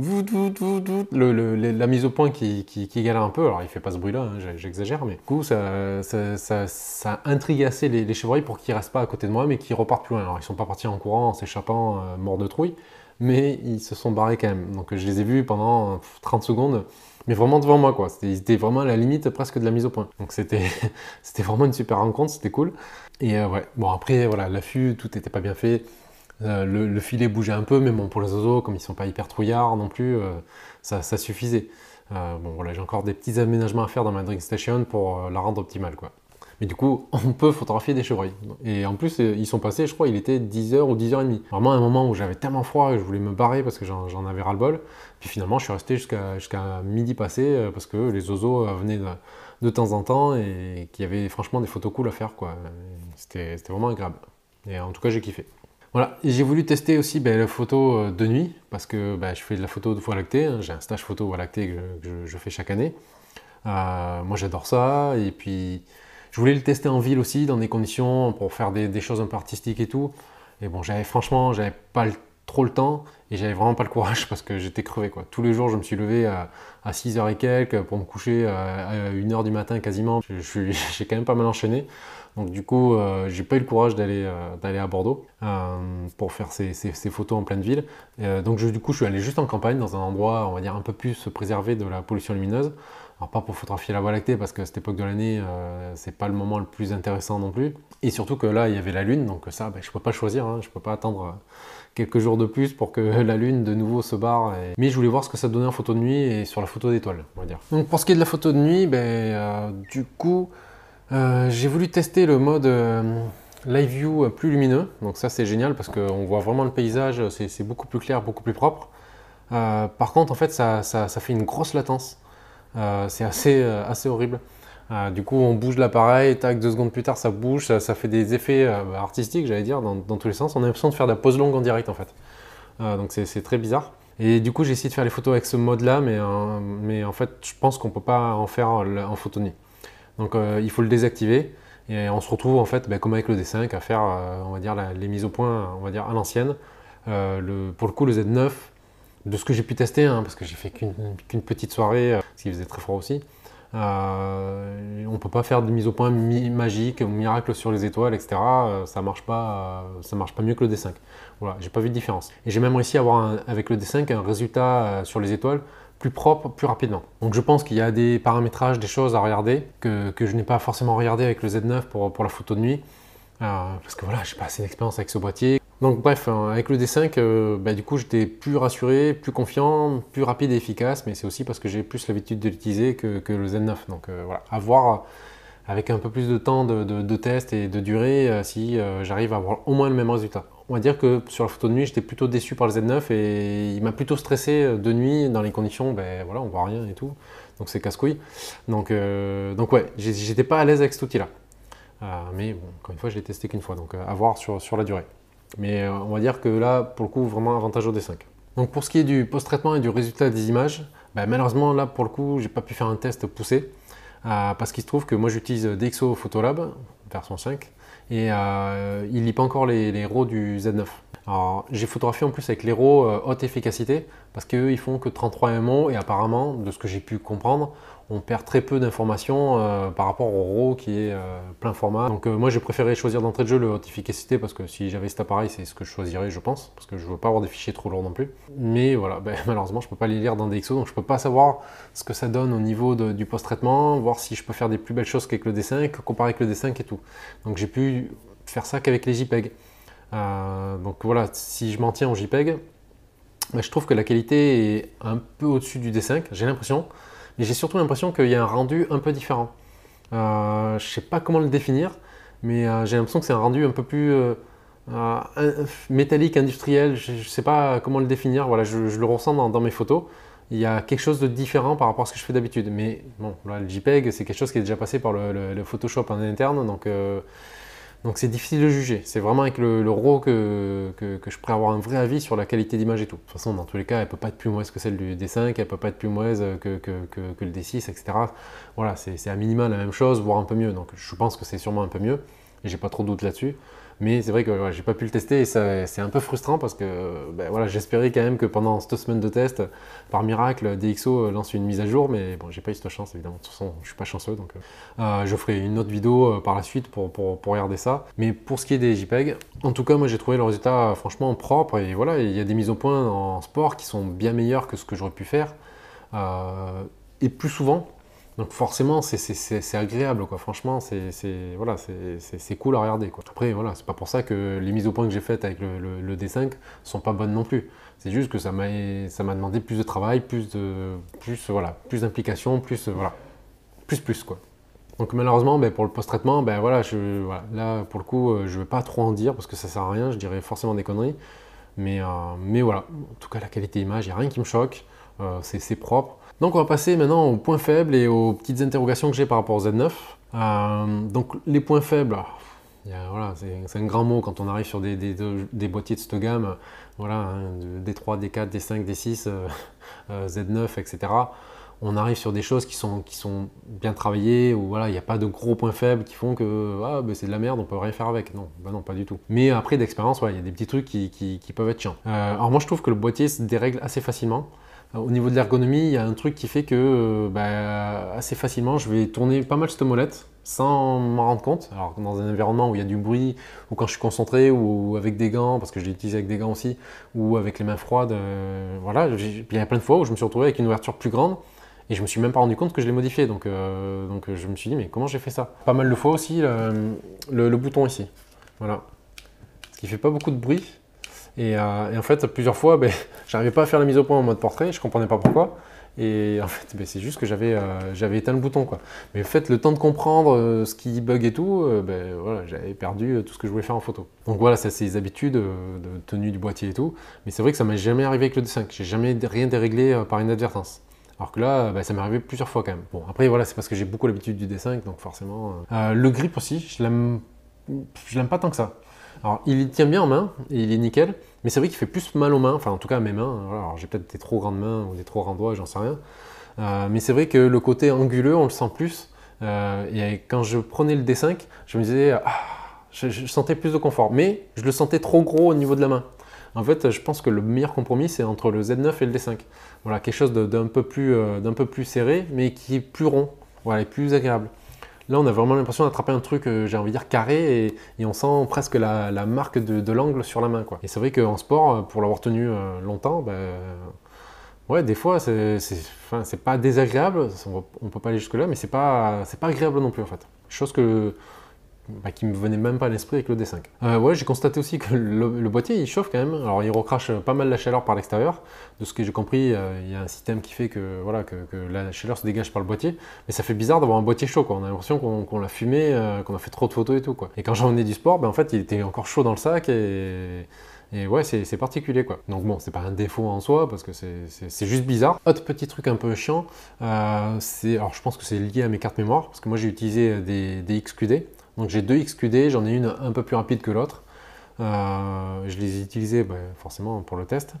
la mise au point qui, qui, galère un peu. Alors, il fait pas ce bruit-là, hein, j'exagère, mais du coup, ça, intrigue assez les, les pour qu'ils restent pas à côté de moi, mais qu'ils repartent plus loin. Alors, ils sont pas partis en courant, en s'échappant, euh, morts de trouille, mais ils se sont barrés quand même. Donc, je les ai vus pendant 30 secondes mais vraiment devant moi quoi. C'était, vraiment à la limite presque de la mise au point. Donc c'était, [laughs] c'était vraiment une super rencontre, c'était cool. Et euh, ouais, bon après voilà, l'affût, tout n'était pas bien fait. Euh, le, filet bougeait un peu, mais bon, pour les oiseaux, comme ils sont pas hyper trouillards non plus, euh, ça, suffisait. Euh, bon, voilà, j'ai encore des petits aménagements à faire dans ma drink station pour la rendre optimale, quoi. Mais du coup, [laughs] on peut photographier des chevreuils. Et en plus, ils sont passés, je crois, il était 10h ou 10h30. Vraiment, un moment où j'avais tellement froid et je voulais me barrer parce que j'en avais ras-le-bol. Puis finalement, je suis resté jusqu'à midi passé parce que les oiseaux venaient de, temps en temps et qu'il y avait franchement des photos cool à faire, C'était vraiment agréable. Et en tout cas, j'ai kiffé. Voilà, j'ai voulu tester aussi ben, la photo euh, de nuit, parce que ben, je fais de la photo de voie lactée, hein. j'ai un stage photo voie lactée que, je, que je, fais chaque année. Euh, moi j'adore ça, et puis je voulais le tester en ville aussi, dans des conditions, pour faire des, choses un peu artistiques et tout. Et bon, j'avais franchement, j'avais pas le trop le temps et j'avais vraiment pas le courage parce que j'étais crevé quoi. Tous les jours je me suis levé à, 6h et quelques pour me coucher euh, à 1h du matin quasiment. Je, [laughs] j'ai quand même pas mal enchaîné. Donc du coup euh, j'ai pas eu le courage d'aller, euh, d'aller à Bordeaux pour faire ces, photos en pleine ville. donc je, du coup je suis allé juste en campagne dans un endroit on va dire un peu plus préservé de la pollution lumineuse. Alors pas pour photographier la Voie lactée parce que cette époque de l'année c'est pas le moment le plus intéressant non plus. Et surtout que là il y avait la lune donc ça ben, je peux pas choisir, hein, je peux pas attendre quelques jours de plus pour que la lune de nouveau se barre. Mais je voulais voir ce que ça donnait en photo de nuit et sur la photo d'étoile, on va dire. Donc pour ce qui est de la photo de nuit, ben, euh, du coup, euh, j'ai voulu tester le mode euh, live view plus lumineux. Donc ça c'est génial parce qu'on voit vraiment le paysage, c'est beaucoup plus clair, beaucoup plus propre. par contre en fait ça, ça fait une grosse latence. c'est assez, assez horrible. Ah, du coup, on bouge l'appareil, tac, deux secondes plus tard, ça bouge, ça, fait des effets euh, artistiques, j'allais dire, dans, tous les sens. On a l'impression de faire de la pause longue en direct, en fait. Euh, donc, c'est très bizarre. Et du coup, j'ai essayé de faire les photos avec ce mode-là, mais, euh, en fait, je pense qu'on ne peut pas en faire en photonie. Donc, il faut le désactiver. Et on se retrouve, en fait, bah, comme avec le D5, à faire, on va dire, les mises au point, on va dire, à l'ancienne. pour le coup, le Z9, de ce que j'ai pu tester, hein, parce que j'ai fait qu'une petite soirée, parce qu'il faisait très froid aussi, euh, on ne peut pas faire de mise au point magique, ou miracle sur les étoiles, etc. Euh, ça marche pas, euh, ça marche pas mieux que le D5. Voilà, j'ai pas vu de différence. Et j'ai même réussi à avoir avec le D5 un résultat sur les étoiles plus propre, plus rapidement. Donc je pense qu'il y a des paramétrages, des choses à regarder que, que je n'ai pas forcément regardé avec le Z9 pour, pour la photo de nuit. parce que voilà, j'ai pas assez d'expérience avec ce boîtier. Donc bref, hein, avec le D5, bah, du coup j'étais plus rassuré, plus confiant, plus rapide et efficace, mais c'est aussi parce que j'ai plus l'habitude de l'utiliser que, le Z9. Donc euh, voilà, à voir euh, avec un peu plus de temps de, test et de durée euh, si j'arrive à avoir au moins le même résultat. On va dire que sur la photo de nuit, j'étais plutôt déçu par le Z9 et il m'a plutôt stressé de nuit dans les conditions, ben voilà, on voit rien et tout, donc c'est casse-couille. Donc, donc ouais, j'étais pas à l'aise avec cet outil-là. mais bon, encore une fois, je l'ai testé qu'une fois, donc à voir sur, sur la durée. Mais euh, on va dire que là, pour le coup, vraiment avantage au D5. Donc pour ce qui est du post-traitement et du résultat des images, bah, malheureusement, là, pour le coup, j'ai pas pu faire un test poussé. Euh, parce qu'il se trouve que moi j'utilise DxO Photolab, version 5, et il euh, il lit pas encore les, les RAW du Z9. Alors j'ai photographié en plus avec les RAW haute efficacité, parce qu'eux ils font que 33 MO, et apparemment, de ce que j'ai pu comprendre, on perd très peu d'informations euh, par rapport au RAW qui est euh, plein format. Donc euh, moi j'ai préféré choisir d'entrée de jeu le haute efficacité parce que si j'avais cet appareil c'est ce que je choisirais je pense parce que je veux pas avoir des fichiers trop lourds non plus. Mais voilà, [laughs] ben, malheureusement je peux pas les lire dans DxO donc je peux pas savoir ce que ça donne au niveau du post-traitement, voir si je peux faire des plus belles choses qu'avec le D5, comparer avec le D5 et tout. Donc j'ai pu faire ça qu'avec les JPEG. donc voilà, si je m'en tiens au JPEG, ben, je trouve que la qualité est un peu au-dessus du D5, j'ai l'impression mais j'ai surtout l'impression qu'il y a un rendu un peu différent. Je euh, je sais pas comment le définir, mais euh, j'ai l'impression que c'est un rendu un peu plus euh, métallique, industriel. Je, ne sais pas comment le définir. Voilà, je, le ressens dans, mes photos. Il y a quelque chose de différent par rapport à ce que je fais d'habitude. Mais bon, le JPEG, c'est quelque chose qui est déjà passé par le, Photoshop en interne, donc donc c'est difficile de juger. C'est vraiment avec le, le RAW que, je pourrais avoir un vrai avis sur la qualité d'image et tout. De toute façon, dans tous les cas, elle peut pas être plus mauvaise que celle du D5, elle peut pas être plus mauvaise euh, que, que le D6, etc. Voilà, c'est à minima la même chose, voire un peu mieux. Donc je pense que c'est sûrement un peu mieux. J'ai pas trop de doute là-dessus. Mais c'est vrai que j'ai pas pu le tester et ça c'est un peu frustrant parce que ben voilà, j'espérais quand même que pendant cette semaine de test, par miracle, DxO euh, lance une mise à jour, mais bon, j'ai pas eu cette chance évidemment. De toute façon, je suis pas chanceux donc euh, euh, je ferai une autre vidéo par la suite pour, regarder ça. Mais pour ce qui est des JPEG, en tout cas, moi j'ai trouvé le résultat franchement propre et voilà, il y a des mises au point en sport qui sont bien meilleures que ce que j'aurais pu faire et plus souvent donc forcément, c'est agréable, quoi. Franchement, c'est voilà, cool à regarder, quoi. Après, voilà, c'est pas pour ça que les mises au point que j'ai faites avec le, D5 sont pas bonnes non plus. C'est juste que ça m'a demandé plus de travail, plus de plus voilà, plus d'implication, plus voilà, plus plus quoi. Donc malheureusement, ben, pour le post-traitement, ben voilà, je, là pour le coup, euh, je vais pas trop en dire parce que ça sert à rien. Je dirais forcément des conneries, mais euh, mais voilà. En tout cas, la qualité image, il y a rien qui me choque. Euh, c'est propre. Donc on va passer maintenant aux points faibles et aux petites interrogations que j'ai par rapport au Z9. Euh, donc les points faibles, ah, c'est un grand mot quand on arrive sur des, boîtiers de cette gamme, voilà, 3, d 4, d 5, d 6, Z9, etc. On arrive sur des choses qui sont, bien travaillées, où voilà, il n'y a pas de gros points faibles qui font que ah, ben, c'est de la merde, on peut rien faire avec. Non, ben non, pas du tout. Mais après d'expérience, il y a des petits trucs qui, qui peuvent être chiants. Euh, alors moi je trouve que le boîtier se dérègle assez facilement. Euh, au niveau de l'ergonomie, il y a un truc qui fait que euh, bah, assez facilement, je vais tourner pas mal cette molette sans m'en rendre compte. Alors dans un environnement où il y a du bruit, ou quand je suis concentré, ou avec des gants, parce que je l'ai utilisé avec des gants aussi, ou avec les mains froides, euh, voilà. Il y a plein de fois où je me suis retrouvé avec une ouverture plus grande. Et je me suis même pas rendu compte que je l'ai modifié, donc, donc je me suis dit mais comment j'ai fait ça Pas mal de fois aussi le, le bouton ici, voilà. Ce qui fait pas beaucoup de bruit, euh, et, en fait, plusieurs fois, ben, [laughs] j'arrivais pas à faire la mise au point en mode portrait, je comprenais pas pourquoi. Et en fait, ben, c'est juste que j'avais euh, éteint le bouton. Quoi. Mais en fait, le temps de comprendre euh, ce qui bug et tout, ben, voilà, j'avais perdu tout ce que je voulais faire en photo. Donc voilà, c'est les habitudes de tenue du boîtier et tout. Mais c'est vrai que ça m'est jamais arrivé avec le D5. j'ai jamais rien déréglé par inadvertance. Alors que là, ben, ça m'est arrivé plusieurs fois quand même. Bon, après voilà, c'est parce que j'ai beaucoup l'habitude du D5, donc forcément. le grip aussi, je l'aime pas tant que ça. Alors il tient bien en main, et il est nickel. Mais c'est vrai qu'il fait plus mal aux mains, enfin en tout cas à mes mains. Alors j'ai peut-être des trop grandes mains ou des trop grands doigts, j'en sais rien. Euh, mais c'est vrai que le côté anguleux, on le sent plus. Euh, et quand je prenais le D5, je me disais, ah, je, sentais plus de confort. Mais je le sentais trop gros au niveau de la main. En fait, je pense que le meilleur compromis, c'est entre le Z9 et le D5. Voilà, quelque chose d'un peu, plus, euh, peu plus serré, mais qui est plus rond, voilà, et plus agréable. Là, on a vraiment l'impression d'attraper un truc, euh, j'ai envie de dire, carré, et, on sent presque la, marque de, l'angle sur la main. Et c'est vrai qu'en sport, euh, pour l'avoir tenu euh, longtemps, bah, ouais, des fois, c'est pas désagréable, on, ne peut pas aller jusque-là, mais c'est pas, pas agréable non plus, en fait. Chose que bah, qui me venait même pas à l'esprit avec le D5. Euh, ouais, j'ai constaté aussi que le, boîtier il chauffe quand même. Alors il recrache pas mal la chaleur par l'extérieur. De ce que j'ai compris, euh, il y a un système qui fait que voilà que, la chaleur se dégage par le boîtier. Mais ça fait bizarre d'avoir un boîtier chaud. On a l'impression qu'on l'a fumé, euh, qu'on a fait trop de photos et tout. Quoi. Et quand j'en ai du sport, ben, en fait il était encore chaud dans le sac et et ouais, c'est particulier quoi. Donc bon, c'est pas un défaut en soi parce que c'est juste bizarre. Autre petit truc un peu chiant, c'est alors je pense que c'est lié à mes cartes mémoire parce que moi j'ai utilisé des, des, XQD donc j'ai deux XQD, j'en ai une un peu plus rapide que l'autre. Euh, je les ai utilisées bah, forcément pour le test.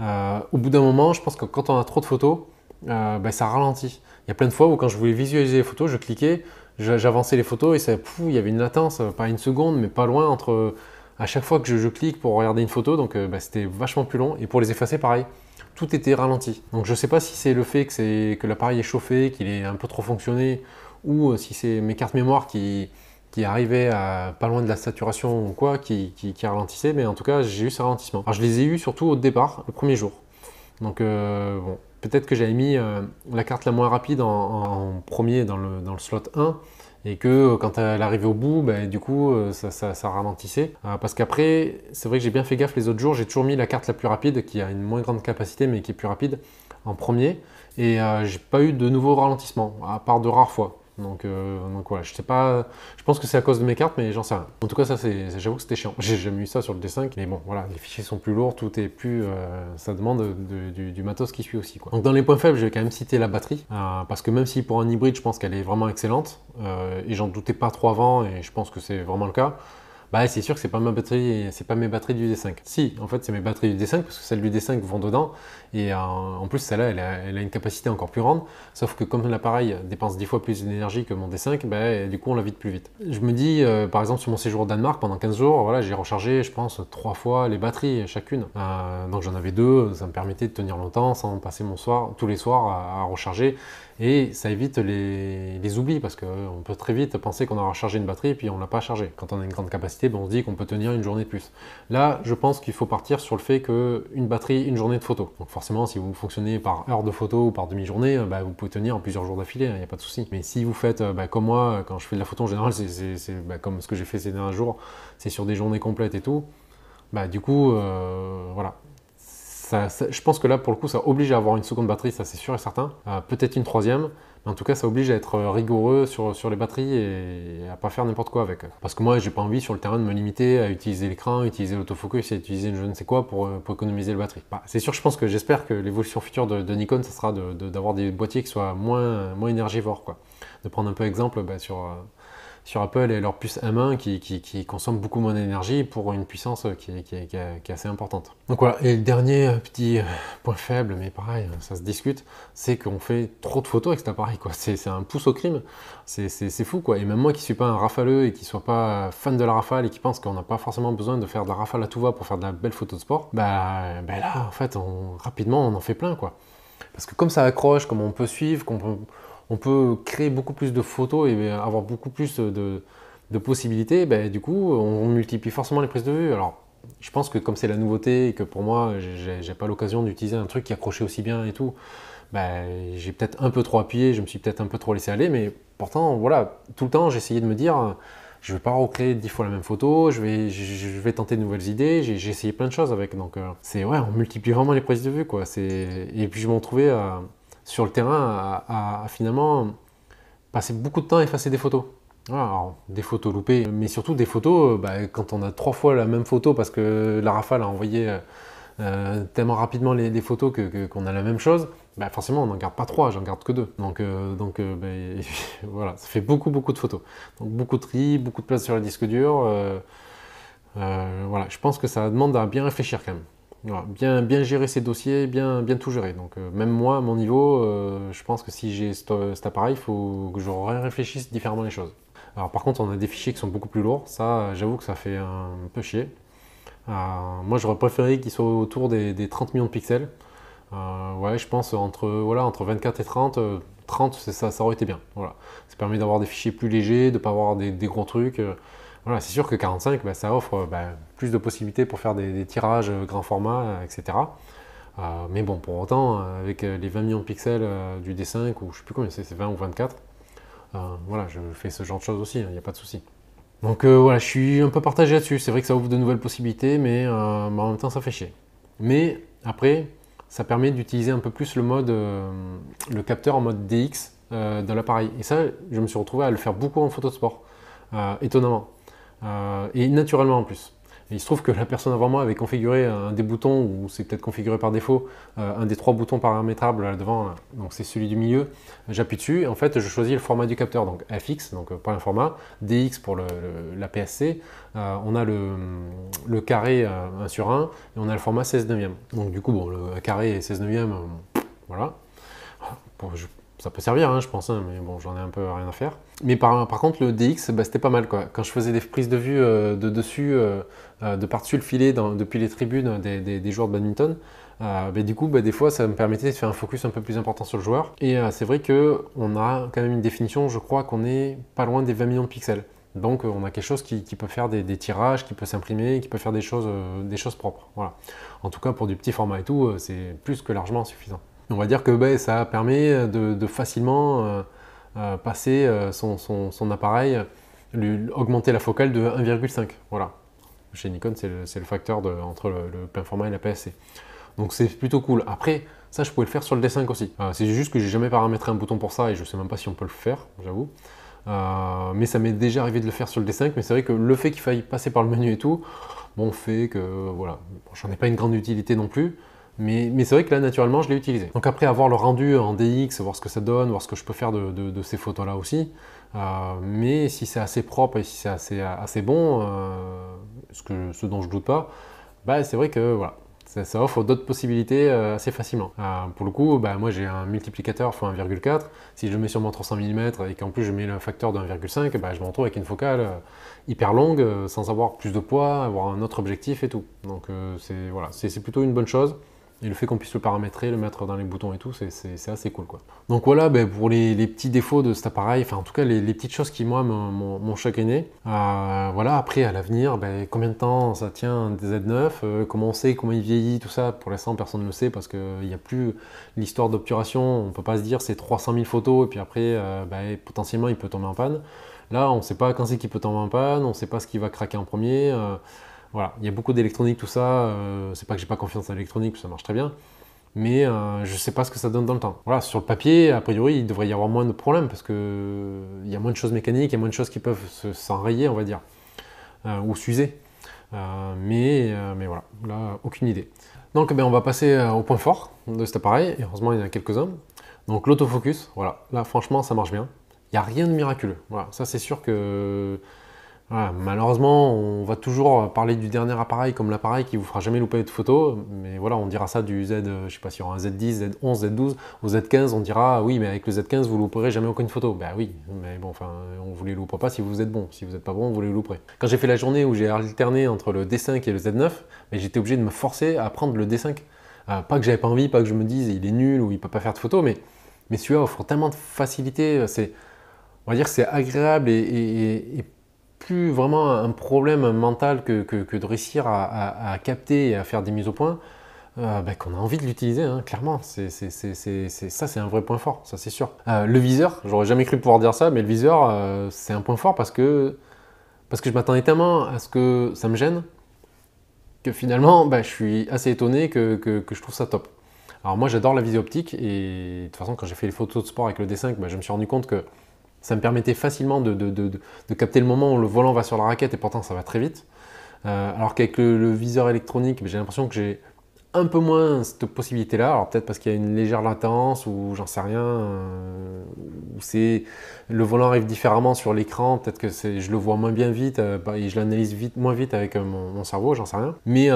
Euh, au bout d'un moment, je pense que quand on a trop de photos, euh, bah, ça ralentit. Il y a plein de fois où quand je voulais visualiser les photos, je cliquais, j'avançais les photos et ça, il y avait une latence, pas une seconde, mais pas loin entre à chaque fois que je, clique pour regarder une photo, donc bah, c'était vachement plus long. Et pour les effacer, pareil, tout était ralenti. Donc je ne sais pas si c'est le fait que, que l'appareil est chauffé, qu'il est un peu trop fonctionné, ou si c'est mes cartes mémoire qui, qui arrivait à pas loin de la saturation ou quoi, qui, qui, ralentissait, mais en tout cas j'ai eu ce ralentissement. Alors je les ai eu surtout au départ, le premier jour. Donc euh, bon, peut-être que j'avais mis euh, la carte la moins rapide en, premier dans le, slot 1 et que euh, quand elle arrivait au bout, ben, du coup ça, ralentissait. parce qu'après, c'est vrai que j'ai bien fait gaffe les autres jours, j'ai toujours mis la carte la plus rapide qui a une moins grande capacité mais qui est plus rapide en premier et j'ai pas eu de nouveau ralentissement à part de rares fois. Donc, voilà, euh, je sais pas, je pense que c'est à cause de mes cartes, mais j'en sais rien. En tout cas, ça, c'est, j'avoue que c'était chiant. [laughs] J'ai jamais eu ça sur le D5, mais bon, voilà, les fichiers sont plus lourds, tout est plus. Euh, ça demande du, matos qui suit aussi. Quoi. Donc, dans les points faibles, je vais quand même citer la batterie, euh, parce que même si pour un hybride, je pense qu'elle est vraiment excellente, et j'en doutais pas trop avant, et je pense que c'est vraiment le cas bah c'est sûr que c'est pas ma batterie, c'est pas mes batteries du D5. Si, en fait c'est mes batteries du D5 parce que celles du D5 vont dedans et euh, en plus celle-là elle, a une capacité encore plus grande, sauf que comme l'appareil dépense 10 fois plus d'énergie que mon D5, bah, du coup on la vide plus vite. Je me dis euh, par exemple sur mon séjour au Danemark pendant 15 jours, voilà j'ai rechargé je pense trois fois les batteries chacune, euh, donc j'en avais deux, ça me permettait de tenir longtemps sans passer mon soir tous les soirs à recharger et ça évite les, oublis parce qu'on euh, peut très vite penser qu'on aura chargé une batterie et puis on ne l'a pas chargée. Quand on a une grande capacité, ben, on se dit qu'on peut tenir une journée de plus. Là, je pense qu'il faut partir sur le fait qu'une batterie, une journée de photo. Donc forcément, si vous fonctionnez par heure de photo ou par demi-journée, euh, ben, vous pouvez tenir plusieurs jours d'affilée, il hein, n'y a pas de souci. Mais si vous faites euh, ben, comme moi, quand je fais de la photo en général, c'est comme ce que j'ai fait ces derniers jours, c'est sur des journées complètes et tout, bah, du coup, voilà, je pense que là, pour le coup, ça oblige à avoir une seconde batterie, ça c'est sûr et certain. Euh, peut-être une troisième. Mais en tout cas, ça oblige à être euh, rigoureux sur, sur les batteries et, à pas faire n'importe quoi avec. Parce que moi, j'ai pas envie sur le terrain de me limiter à utiliser l'écran, utiliser l'autofocus et utiliser je ne sais quoi pour, euh, économiser la batterie bah, c'est sûr, je pense que j'espère que l'évolution future de, Nikon, ça sera d'avoir des boîtiers qui soient moins, moins énergivores. Quoi. De prendre un peu exemple bah, sur sur Apple et leur puce M1 qui, consomme beaucoup moins d'énergie pour une puissance qui, est assez importante. Donc voilà, et le dernier petit point faible, mais pareil, ça se discute, c'est qu'on fait trop de photos avec cet appareil. Quoi. C'est, un pouce au crime, c'est, fou. quoi. Et même moi qui suis pas un rafaleux et qui suis pas fan de la rafale et qui pense qu'on n'a pas forcément besoin de faire de la rafale à tout va pour faire de la belle photo de sport, bah, bah là, en fait, on, rapidement, on en fait plein. quoi. Parce que comme ça accroche, comme on peut suivre, qu'on peut on peut créer beaucoup plus de photos et avoir beaucoup plus de, possibilités, ben, du coup, on, multiplie forcément les prises de vue. Alors, je pense que comme c'est la nouveauté et que pour moi, j'ai pas l'occasion d'utiliser un truc qui accrochait aussi bien et tout, ben, j'ai peut-être un peu trop appuyé, je me suis peut-être un peu trop laissé aller, mais pourtant, voilà, tout le temps, j'essayais de me dire, je vais pas recréer dix fois la même photo, je vais, tenter de nouvelles idées, j'ai essayé plein de choses avec, donc euh, c'est, ouais, on multiplie vraiment les prises de vue, quoi, et puis je m'en trouvais à sur le terrain à, finalement passer beaucoup de temps à effacer des photos. Ah, des photos loupées, mais surtout des photos, euh, bah, quand on a trois fois la même photo parce que la rafale a envoyé euh, euh, tellement rapidement les, photos qu'on que, a la même chose, bah, forcément on n'en garde pas trois, j'en garde que deux. Donc, donc bah, [laughs] voilà, ça fait beaucoup beaucoup de photos. Donc beaucoup de tri, beaucoup de place sur le disque dur. voilà, je pense que ça demande à bien réfléchir quand même bien, gérer ses dossiers, bien, tout gérer. Donc, euh, même moi, à mon niveau, euh, je pense que si j'ai cet, appareil, il faut que je réfléchisse différemment les choses. Alors, par contre, on a des fichiers qui sont beaucoup plus lourds. Ça, j'avoue que ça fait un peu chier. Euh, moi, j'aurais préféré qu'ils soient autour des, 30 millions de pixels. je pense entre, 24 et 30. 30, ça, aurait été bien. Ça permet d'avoir des fichiers plus légers, de ne pas avoir des gros trucs. Voilà, c'est sûr que 45, bah, ça offre euh, bah, plus de possibilités pour faire des, tirages euh, grand format, euh, etc. mais bon, pour autant, avec les 20 millions de pixels du D5, ou je sais plus combien c'est, 20 ou 24, voilà, je fais ce genre de choses aussi, il hein, n'y a pas de souci. Donc voilà, je suis un peu partagé là-dessus. C'est vrai que ça ouvre de nouvelles possibilités, mais bah, en même temps, ça fait chier. Mais après, ça permet d'utiliser un peu plus le mode, le capteur en mode DX dans l'appareil. Et ça, je me suis retrouvé à le faire beaucoup en photo sport, étonnamment. Euh, et naturellement en plus. il se trouve que la personne avant moi avait configuré un des boutons, ou c'est peut-être configuré par défaut, euh, un des trois boutons paramétrables là devant, donc c'est celui du milieu. J'appuie dessus et en fait je choisis le format du capteur, donc FX, donc euh, pour un format, DX pour la PSC, on a le, carré 1 sur 1 et on a le format 16 neuvième. Donc du coup, bon, le carré et 16 neuvième, voilà ça peut servir, hein, je pense, hein, mais bon, j'en ai un peu rien à faire. Mais par, contre, le DX, bah, c'était pas mal. Quoi. Quand je faisais des prises de vue euh, de dessus, euh, euh, de par-dessus le filet, depuis les tribunes des, joueurs de badminton, bah, du coup, bah, des fois, ça me permettait de faire un focus un peu plus important sur le joueur. Et c'est vrai qu'on a quand même une définition, je crois qu'on est pas loin des 20 millions de pixels. Donc on a quelque chose qui, peut faire des, des, tirages, qui peut s'imprimer, qui peut faire des choses, des choses propres. Voilà. En tout cas, pour du petit format et tout, c'est plus que largement suffisant on va dire que ben, ça permet de, facilement euh, euh, passer euh, son, appareil, lui, augmenter la focale de 1,5. Voilà. Chez Nikon, c'est le, facteur entre le, plein format et la PSC. Donc c'est plutôt cool. Après, ça, je pouvais le faire sur le D5 aussi. c'est juste que j'ai jamais paramétré un bouton pour ça et je sais même pas si on peut le faire, j'avoue. mais ça m'est déjà arrivé de le faire sur le D5, mais c'est vrai que le fait qu'il faille passer par le menu et tout, bon, fait que voilà, j'en ai pas une grande utilité non plus. Mais, c'est vrai que là, naturellement, je l'ai utilisé. Donc après, avoir le rendu en DX, voir ce que ça donne, voir ce que je peux faire de, ces photos-là aussi. Euh, mais si c'est assez propre et si c'est assez, assez bon, euh, ce, que, ce dont je doute pas, bah, c'est vrai que voilà, ça, offre d'autres possibilités euh, assez facilement. pour le coup, bah, moi j'ai un multiplicateur fois 1,4. Si je le mets sur mon 300 mm et qu'en plus je mets le facteur de 1,5, bah, je me retrouve avec une focale hyper longue, sans avoir plus de poids, avoir un autre objectif et tout. Donc c'est voilà, plutôt une bonne chose. Et le fait qu'on puisse le paramétrer, le mettre dans les boutons et tout, c'est assez cool quoi. Donc voilà ben, pour les, petits défauts de cet appareil, enfin en tout cas les, petites choses qui moi m'ont chagriné. Euh, voilà, après à l'avenir, ben, combien de temps ça tient un z 9 euh, comment on sait, comment il vieillit, tout ça, pour l'instant personne ne le sait parce qu'il euh, n'y a plus l'histoire d'obturation, on ne peut pas se dire c'est 300 000 photos et puis après ben, potentiellement il peut tomber en panne. Là on ne sait pas quand c'est qu'il peut tomber en panne, on ne sait pas ce qui va craquer en premier. Voilà, il y a beaucoup d'électronique, tout ça. Euh, c'est pas que j'ai pas confiance en l'électronique, ça marche très bien. Mais je euh, je sais pas ce que ça donne dans le temps. Voilà, sur le papier, a priori, il devrait y avoir moins de problèmes parce que euh, il y a moins de choses mécaniques, il y a moins de choses qui peuvent s'enrayer, on va dire, ou s'user. mais, mais voilà, là, aucune idée. Donc, eh ben, on va passer au point fort de cet appareil. Et heureusement, il y en a quelques-uns. Donc, l'autofocus, voilà, là, franchement, ça marche bien. Il n'y a rien de miraculeux. Voilà, ça, c'est sûr que ah, malheureusement, on va toujours parler du dernier appareil comme l'appareil qui vous fera jamais louper de photos, mais voilà, on dira ça du Z, euh, je sais pas si on a un Z10, Z11, Z12, au Z15, on dira ah oui, mais avec le Z15, vous louperez jamais aucune photo. Ben oui, mais bon, enfin, on vous les loupera pas si vous êtes bon. Si vous n'êtes pas bon, vous les louperez. Quand j'ai fait la journée où j'ai alterné entre le D5 et le Z9, mais ben, j'étais obligé de me forcer à prendre le D5. Euh, pas que j'avais pas envie, pas que je me dise il est nul ou il peut pas faire de photos, mais, mais celui-là offre tellement de facilité, euh, c'est, on va dire c'est agréable et, et, et plus vraiment un problème mental que, de réussir à, capter et à faire des mises au point, euh, ben, qu'on a envie de l'utiliser, hein, clairement. C'est, c'est, ça, c'est un vrai point fort, ça c'est sûr. Euh, le viseur, j'aurais jamais cru pouvoir dire ça, mais le viseur, euh, c'est un point fort parce que, parce que je m'attendais tellement à ce que ça me gêne que finalement, ben, je suis assez étonné que, que, je trouve ça top. Alors moi, j'adore la visée optique et de toute façon, quand j'ai fait les photos de sport avec le D5, ben, je me suis rendu compte que ça me permettait facilement de, capter le moment où le volant va sur la raquette et pourtant ça va très vite. Euh, alors qu'avec le, viseur électronique, j'ai l'impression que j'ai un peu moins cette possibilité-là. Alors peut-être parce qu'il y a une légère latence ou j'en sais rien, euh, ou c'est le volant arrive différemment sur l'écran. Peut-être que je le vois moins bien vite euh, bah, et je l'analyse vite, moins vite avec euh, mon, cerveau, j'en sais rien. Mais,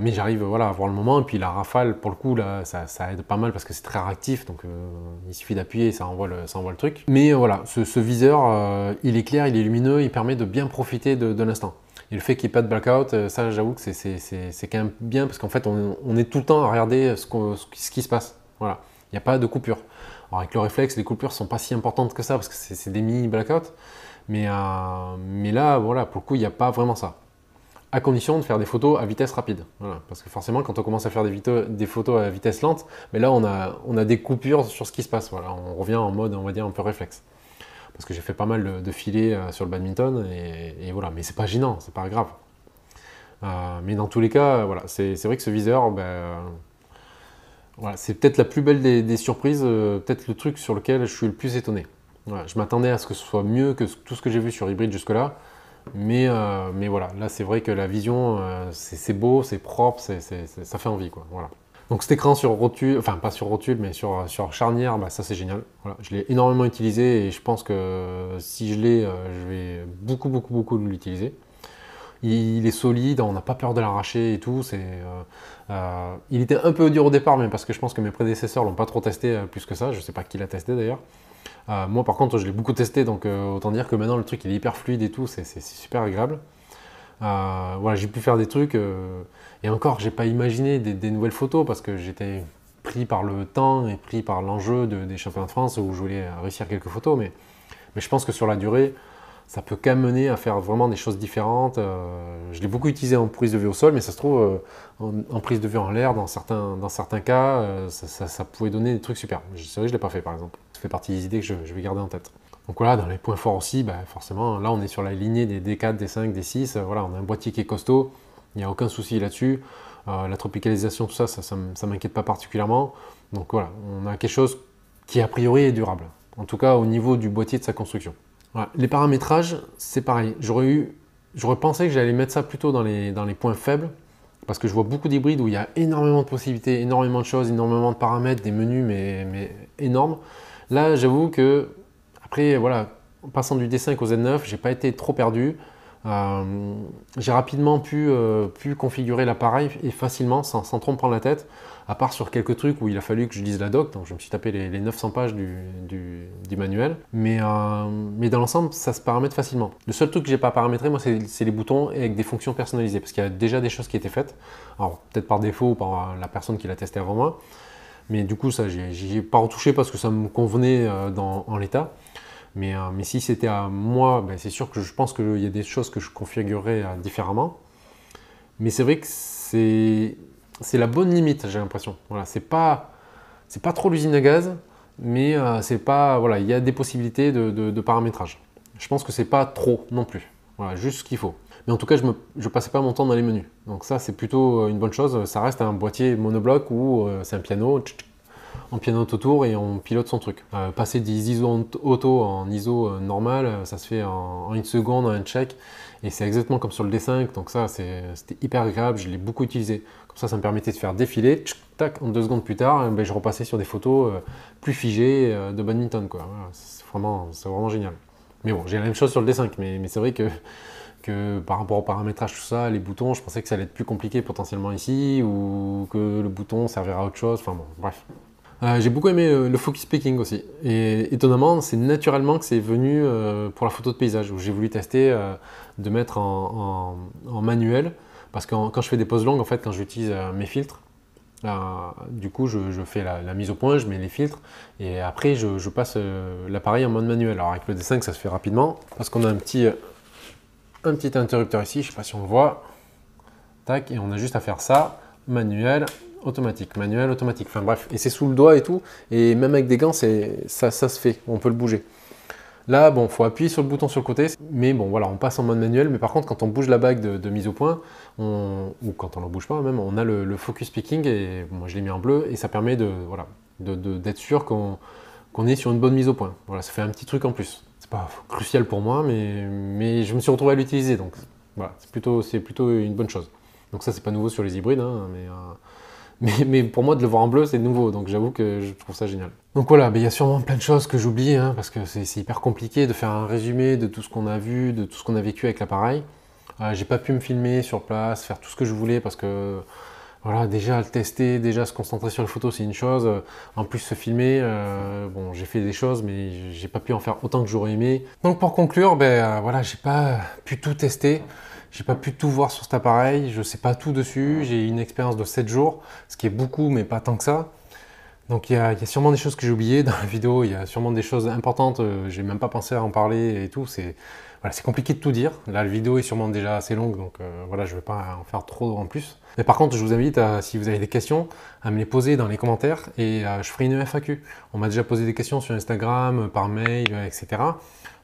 mais j'arrive voilà, à voir le moment. Et puis la rafale, pour le coup, là, ça, aide pas mal parce que c'est très réactif. Donc il suffit d'appuyer ça envoie le, ça envoie le truc. Mais voilà, ce, viseur, il est clair, il est lumineux, il permet de bien profiter de l'instant. Et le fait qu'il n'y ait pas de blackout, euh, ça, j'avoue que c'est quand même bien parce qu'en fait, on, est tout le temps à regarder euh, ce, ce qui se passe. Voilà. Il n'y a pas de coupure. avec le réflexe, les coupures ne sont pas si importantes que ça parce que c'est des mini blackouts. Mais, euh, mais là, voilà, pour le coup, il n'y a pas vraiment ça. À condition de faire des photos à vitesse rapide. Parce que forcément, quand on commence à faire des, photos à vitesse lente, mais là, on a, on a des coupures sur ce qui se passe. Voilà. On revient en mode, on va dire, un peu réflexe parce que j'ai fait pas mal de, filets euh, sur le badminton, et, voilà, mais c'est pas gênant, c'est pas grave. Euh, mais dans tous les cas, euh, voilà, c'est vrai que ce viseur, ben, voilà, c'est peut-être la plus belle des, surprises, peut-être le truc sur lequel je suis le plus étonné. je m'attendais à ce que ce soit mieux que tout ce que j'ai vu sur hybride jusque-là, mais, mais voilà, là c'est vrai que la vision, c'est beau, c'est propre, ça fait envie. Quoi, voilà. Donc cet écran sur rotule, enfin pas sur rotule, mais sur, charnière, bah, ça c'est génial. je l'ai énormément utilisé et je pense que si je l'ai, euh, je vais beaucoup, beaucoup, beaucoup l'utiliser. Il est solide, on n'a pas peur de l'arracher et tout. Euh, euh, il était un peu dur au départ, mais parce que je pense que mes prédécesseurs l'ont pas trop testé plus que ça. Je ne sais pas qui l'a testé d'ailleurs. moi par contre, je l'ai beaucoup testé, donc autant dire que maintenant le truc il est hyper fluide et tout, c'est super agréable voilà, j'ai pu faire des trucs. Euh, et encore, j'ai pas imaginé des, nouvelles photos parce que j'étais pris par le temps et pris par l'enjeu de, des championnats de France où je voulais euh, réussir quelques photos. Mais, mais je pense que sur la durée, ça peut quand même mener à faire vraiment des choses différentes. Euh, je l'ai beaucoup utilisé en prise de vue au sol, mais ça se trouve en, prise de vue en l'air, dans certains, dans certains cas, ça, pouvait donner des trucs super. C'est vrai je ne l'ai pas fait par exemple. Ça fait partie des idées que je vais garder en tête. Donc voilà, dans les points forts aussi, ben, forcément, là on est sur la lignée des D4, D5, D6. Voilà, on a un boîtier qui est costaud, il n'y a aucun souci là-dessus. Euh, la tropicalisation, tout ça, ça ne m'inquiète pas particulièrement. Donc voilà, on a quelque chose qui a priori est durable. En tout cas, au niveau du boîtier de sa construction. Les paramétrages, c'est pareil. J'aurais pensé que j'allais mettre ça plutôt dans les, dans les points faibles, parce que je vois beaucoup d'hybrides où il y a énormément de possibilités, énormément de choses, énormément de paramètres, des menus, mais, mais énormes. Là, j'avoue que après, voilà, en passant du D5 au Z9, j'ai pas été trop perdu. Euh, j'ai rapidement euh, pu, configurer l'appareil et facilement, sans, tromper trop me prendre la tête, à part sur quelques trucs où il a fallu que je lise la doc, je me suis tapé les, 900 pages du, manuel. Euh, mais, dans l'ensemble, ça se paramètre facilement. Le seul truc que j'ai pas paramétré, moi, c'est les boutons avec des fonctions personnalisées, parce qu'il y a déjà des choses qui étaient faites, alors peut-être par défaut ou par la personne qui l'a testé avant moi. Mais du coup, ça, j'ai pas retouché parce que ça me convenait en l'état. Euh, mais, si c'était à moi, ben, c'est sûr que je pense qu'il y a des choses que je configurerais euh, différemment. Mais c'est vrai que c'est, la bonne limite, j'ai l'impression. Voilà, c'est pas, c'est pas trop l'usine à gaz, mais euh, c'est pas, voilà, il y a des possibilités de, paramétrage. Je pense que c'est pas trop non plus. Voilà, juste ce qu'il faut. Mais en tout cas, je ne passais pas mon temps dans les menus. Donc ça, c'est plutôt une bonne chose. Ça reste un boîtier monobloc ou c'est un piano, on pianote autour et on pilote son truc. Euh, passer des ISO auto en ISO euh, normal, euh, ça se fait en, une seconde, en un check. Et c'est exactement comme sur le D5, donc ça c'était hyper agréable, je l'ai beaucoup utilisé. Comme ça, ça me permettait de faire défiler, tac, en deux secondes plus tard, ben, je repassais sur des photos plus figées de badminton. c'est, vraiment, vraiment génial. Mais bon, j'ai la même chose sur le D5, mais, c'est vrai que, que par rapport au paramétrage, tout ça, les boutons, je pensais que ça allait être plus compliqué potentiellement ici, ou que le bouton servira à autre chose, enfin bon, bref. Euh, j'ai beaucoup aimé euh, le focus picking aussi. Et étonnamment, c'est naturellement que c'est venu euh, pour la photo de paysage, où j'ai voulu tester de mettre en, manuel. Parce que quand je fais des poses longues, en fait, quand j'utilise mes filtres, du coup, je, fais la, mise au point, je mets les filtres, et après, je, passe l'appareil en mode manuel. Alors avec le d ça se fait rapidement, parce qu'on a un petit, un petit interrupteur ici, je ne sais pas si on le voit. Tac, et on a juste à faire ça, manuel, automatique, manuel, automatique, enfin bref, et c'est sous le doigt et tout, et même avec des gants, ça, ça se fait, on peut le bouger. Là, bon, faut appuyer sur le bouton sur le côté, mais bon, voilà, on passe en mode manuel, mais par contre, quand on bouge la bague de, mise au point, on, ou quand on ne bouge pas même, on a le, focus picking, et moi je l'ai mis en bleu, et ça permet de, voilà, d'être sûr qu'on est sur une bonne mise au point. Voilà, ça fait un petit truc en plus. C'est pas crucial pour moi, mais, mais je me suis retrouvé à l'utiliser, donc voilà, c'est plutôt, plutôt une bonne chose. Donc ça, c'est pas nouveau sur les hybrides, hein, mais... Euh, mais, pour moi, de le voir en bleu, c'est nouveau, donc j'avoue que je trouve ça génial. Donc voilà, il y a sûrement plein de choses que j'oublie, hein, parce que c'est hyper compliqué de faire un résumé de tout ce qu'on a vu, de tout ce qu'on a vécu avec l'appareil. Euh, j'ai pas pu me filmer sur place, faire tout ce que je voulais, parce que voilà, déjà le tester, déjà se concentrer sur les photos, c'est une chose. En plus, se filmer, euh, bon, j'ai fait des choses, mais j'ai pas pu en faire autant que j'aurais aimé. Donc pour conclure, ben euh, voilà, j'ai pas pu tout tester. J'ai pas pu tout voir sur cet appareil, je sais pas tout dessus, j'ai une expérience de 7 jours, ce qui est beaucoup mais pas tant que ça. Donc il y, a sûrement des choses que j'ai oubliées dans la vidéo, il y a sûrement des choses importantes, euh, j'ai même pas pensé à en parler et tout. C'est compliqué de tout dire. Là, la vidéo est sûrement déjà assez longue, donc euh, voilà, je vais pas en faire trop en plus. Mais par contre, je vous invite, à, si vous avez des questions, à me les poser dans les commentaires et euh, je ferai une FAQ. On m'a déjà posé des questions sur Instagram, euh, par mail, euh, etc.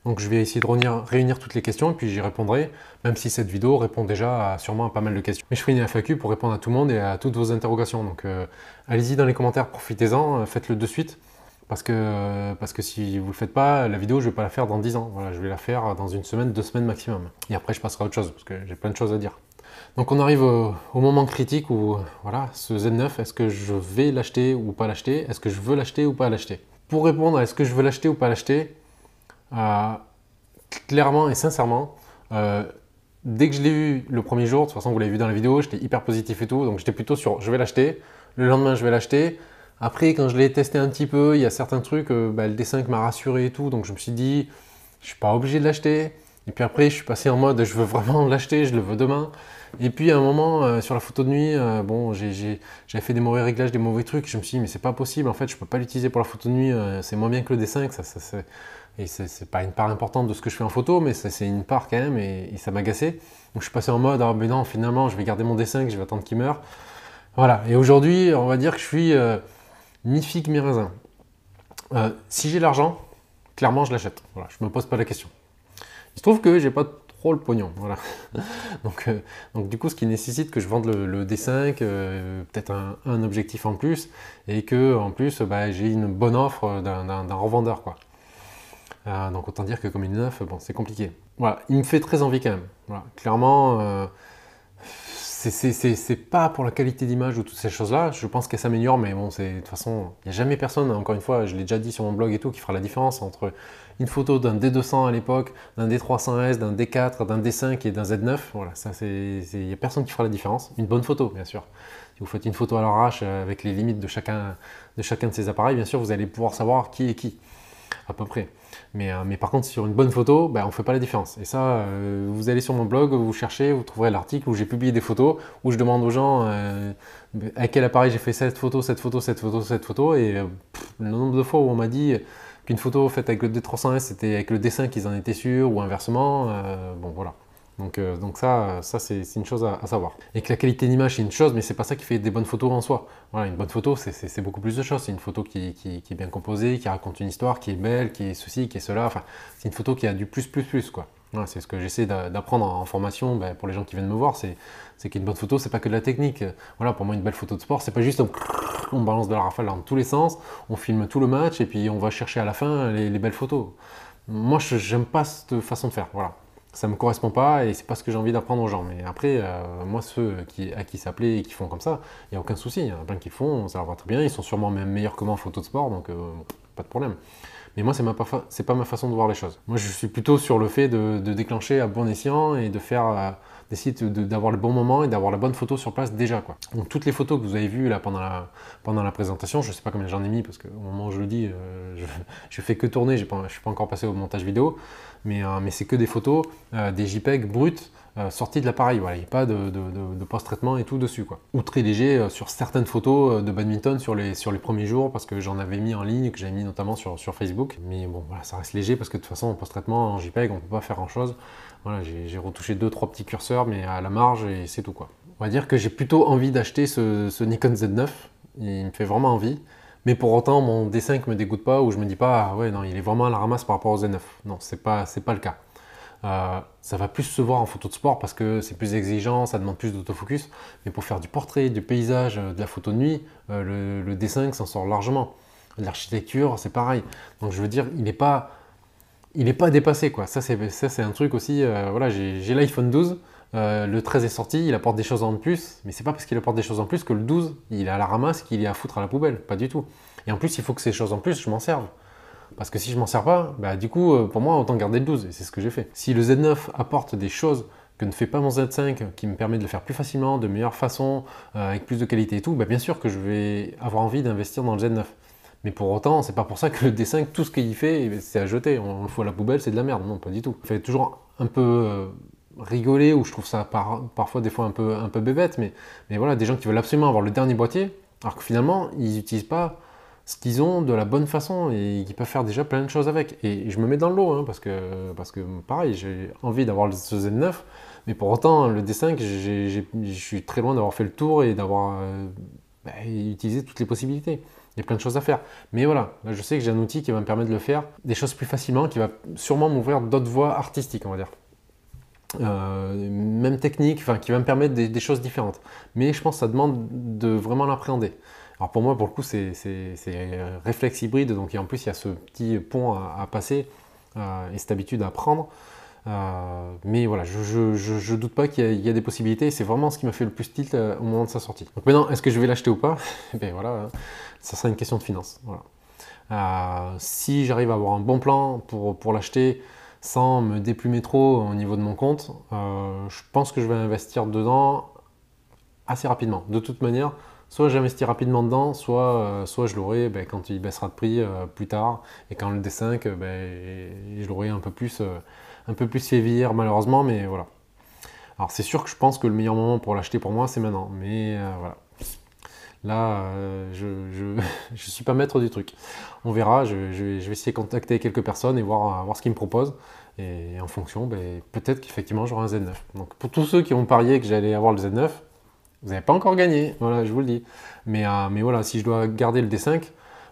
Donc je vais essayer de réunir, toutes les questions et puis j'y répondrai, même si cette vidéo répond déjà sûrement à pas mal de questions. Mais je ferai une FAQ pour répondre à tout le monde et à toutes vos interrogations. Donc allez-y dans les commentaires, profitez-en, faites-le de suite. Parce que, parce que si vous ne le faites pas, la vidéo, je ne vais pas la faire dans 10 ans. Voilà, je vais la faire dans une semaine, deux semaines maximum. Et après, je passerai à autre chose, parce que j'ai plein de choses à dire. Donc on arrive au, moment critique où, voilà, ce Z9, est-ce que je vais l'acheter ou pas l'acheter Est-ce que je veux l'acheter ou pas l'acheter Pour répondre à est-ce que je veux l'acheter ou pas l'acheter, euh, clairement et sincèrement, euh, dès que je l'ai vu le premier jour, de toute façon vous l'avez vu dans la vidéo, j'étais hyper positif et tout, donc j'étais plutôt sur je vais l'acheter, le lendemain je vais l'acheter. Après quand je l'ai testé un petit peu, il y a certains trucs, euh, bah, le D5 m'a rassuré et tout, donc je me suis dit je suis pas obligé de l'acheter. Et puis après je suis passé en mode je veux vraiment l'acheter, je le veux demain. Et puis à un moment, euh, sur la photo de nuit, euh, bon, j'avais fait des mauvais réglages, des mauvais trucs. Je me suis dit, mais c'est pas possible, en fait, je peux pas l'utiliser pour la photo de nuit. Euh, c'est moins bien que le dessin. ça, ça et c'est pas une part importante de ce que je fais en photo, mais c'est une part quand même. Et, ça m'agaçait. Donc je suis passé en mode, ah, mais non, finalement, je vais garder mon dessin, que je vais attendre qu'il meure. Voilà. Et aujourd'hui, on va dire que je suis mythique, figue, raisin. si j'ai l'argent, clairement, je l'achète. Voilà, je me pose pas la question. Il se trouve que j'ai pas le pognon. Voilà. [laughs] donc, euh, donc du coup, ce qui nécessite que je vende le, D5, euh, peut-être un, objectif en plus, et que en plus, bah, j'ai une bonne offre d'un revendeur. Quoi. Euh, donc autant dire que comme il est neuf, bon, c'est compliqué. Voilà, il me fait très envie quand même. Clairement, c'est pas pour la qualité d'image ou toutes ces choses-là. Je pense qu'elle s'améliore, mais bon, c'est de toute façon, il n'y a jamais personne, encore une fois, je l'ai déjà dit sur mon blog et tout, qui fera la différence entre une photo d'un D200 à l'époque, d'un D300S, d'un D4, d'un D5 et d'un Z9. Voilà, ça, il n'y a personne qui fera la différence. Une bonne photo, bien sûr. Si vous faites une photo à l'arrache euh, avec les limites de chacun, de chacun de ces appareils, bien sûr, vous allez pouvoir savoir qui est qui, à peu près. Mais, euh, mais par contre, sur une bonne photo, ben, on ne fait pas la différence. Et ça, euh, vous allez sur mon blog, vous cherchez, vous trouverez l'article où j'ai publié des photos, où je demande aux gens avec à quel appareil j'ai fait cette photo, cette photo, cette photo, cette photo, et le nombre de fois où on m'a dit qu'une photo faite avec le D300S, c'était avec le dessin qu'ils en étaient sûrs, ou inversement. Euh, bon, voilà. Donc, euh, donc ça, ça c'est une chose à, savoir. Et que la qualité d'image, c'est une chose, mais c'est pas ça qui fait des bonnes photos en soi. Voilà, une bonne photo, c'est beaucoup plus de choses. C'est une photo qui, qui, est bien composée, qui raconte une histoire, qui est belle, qui est ceci, qui est cela. Enfin, c'est une photo qui a du plus, plus, plus, quoi c'est ce que j'essaie d'apprendre en formation ben, pour les gens qui viennent me voir, c'est qu'une bonne photo, c'est pas que de la technique. Voilà, pour moi, une belle photo de sport, c'est pas juste on, balance de la rafale dans tous les sens, on filme tout le match et puis on va chercher à la fin les, belles photos. Moi, je j'aime pas cette façon de faire. Voilà, ça me correspond pas et c'est pas ce que j'ai envie d'apprendre aux gens. Mais après, euh, moi, ceux à qui plaît et qui font comme ça, il n'y a aucun souci. Il y en a plein qui font, ça leur va très bien. Ils sont sûrement même meilleurs que moi en photo de sport, donc euh, pas de problème. Mais moi, c'est n'est pas ma façon de voir les choses. Moi, je suis plutôt sur le fait de, déclencher à bon escient et de faire. Euh, d'essayer d'avoir le bon moment et d'avoir la bonne photo sur place déjà. Donc toutes les photos que vous avez vues là, pendant, la, pendant la présentation, je ne sais pas combien j'en ai mis parce qu'au moment où je le dis, euh, je, ne fais que tourner, je ne suis pas encore passé au montage vidéo, mais, euh, mais c'est que des photos, des JPEG bruts euh, sorti de l'appareil. Voilà, il n'y a pas de, post-traitement et tout dessus. Quoi. Ou très léger euh, sur certaines photos euh, de badminton sur les, sur les premiers jours parce que j'en avais mis en ligne, que j'avais mis notamment sur, sur Facebook. Mais bon, ça reste léger parce que de toute façon, en post-traitement, en JPEG, on ne peut pas faire grand-chose. Voilà, j'ai retouché deux, trois petits curseurs, mais à la marge et c'est tout. quoi. On va dire que j'ai plutôt envie d'acheter ce, Nikon Z9. Il me fait vraiment envie. Mais pour autant, mon D5 me dégoûte pas ou je me dis pas, ah ouais, non, il est vraiment à la ramasse par rapport au Z9. Non, c'est pas, c'est pas le cas. Euh, ça va plus se voir en photo de sport parce que c'est plus exigeant, ça demande plus d'autofocus. Mais pour faire du portrait, du paysage, euh, de la photo de nuit, euh, le, d dessin s'en sort largement. L'architecture, c'est pareil. Donc je veux dire, il n'est pas, il est pas dépassé quoi. Ça c'est, ça c'est un truc aussi. voilà, j'ai, l'iPhone 12. le 13 est sorti, il apporte des choses en plus, mais c'est pas parce qu'il apporte des choses en plus que le 12, il est à la ramasse, qu'il est à foutre à la poubelle, pas du tout. Et en plus, il faut que ces choses en plus, je m'en serve. Parce que si je m'en sers pas, bah, du coup, euh, pour moi, autant garder le 12, et c'est ce que j'ai fait. Si le Z9 apporte des choses que ne fait pas mon Z5, qui me permet de le faire plus facilement, de meilleure façon, euh, avec plus de qualité et tout, bah, bien sûr que je vais avoir envie d'investir dans le Z9. Mais pour autant, c'est pas pour ça que le D5, tout ce qu'il fait, eh, c'est à jeter. On le fout à la poubelle, c'est de la merde. Non, pas du tout. Fait toujours un peu euh, rigoler, ou je trouve ça parfois des fois un peu, un bébête, mais, mais voilà, des gens qui veulent absolument avoir le dernier boîtier, alors que finalement, ils n'utilisent pas ce qu'ils ont de la bonne façon et qu'ils peuvent faire déjà plein de choses avec. Et je me mets dans l'eau hein, parce, que, parce que pareil, j'ai envie d'avoir ce Z9, mais pour autant, le D5, je suis très loin d'avoir fait le tour et d'avoir euh, bah, utilisé toutes les possibilités. Il y a plein de choses à faire. Mais voilà, je sais que j'ai un outil qui va me permettre de le faire, des choses plus facilement, qui va sûrement m'ouvrir d'autres voies artistiques, on va dire. Euh, même technique, enfin, qui va me permettre des, des, choses différentes. Mais je pense que ça demande de vraiment l'appréhender pour moi, pour le coup, c'est réflexe hybride, donc en plus il y a ce petit pont à, passer euh, et cette habitude à prendre. Euh, mais voilà, je, ne doute pas qu'il y, a des possibilités. C'est vraiment ce qui m'a fait le plus tilt euh, au moment de sa sortie. Donc maintenant, est-ce que je vais l'acheter ou pas [laughs] Ben voilà, hein. ça sera une question de finance. si j'arrive à avoir un bon plan pour, pour l'acheter sans me déplumer trop au niveau de mon compte, je pense que je vais investir dedans assez rapidement. De toute manière, soit j'investis rapidement dedans, soit, euh, soit je l'aurai ben, quand il baissera de prix euh, plus tard. Et quand le D5, ben, je l'aurai un peu plus, euh, un peu plus malheureusement, mais voilà. Alors c'est sûr que je pense que le meilleur moment pour l'acheter pour moi, c'est maintenant. Mais voilà. Là, je ne [laughs] suis pas maître du truc. On verra, je, vais essayer de contacter quelques personnes et voir, voir ce qu'ils me proposent. Et en fonction, ben, peut-être qu'effectivement j'aurai un Z9. Donc pour tous ceux qui ont parié que j'allais avoir le Z9, vous n'avez pas encore gagné, voilà, je vous le dis. Mais, euh, mais voilà, si je dois garder le D5,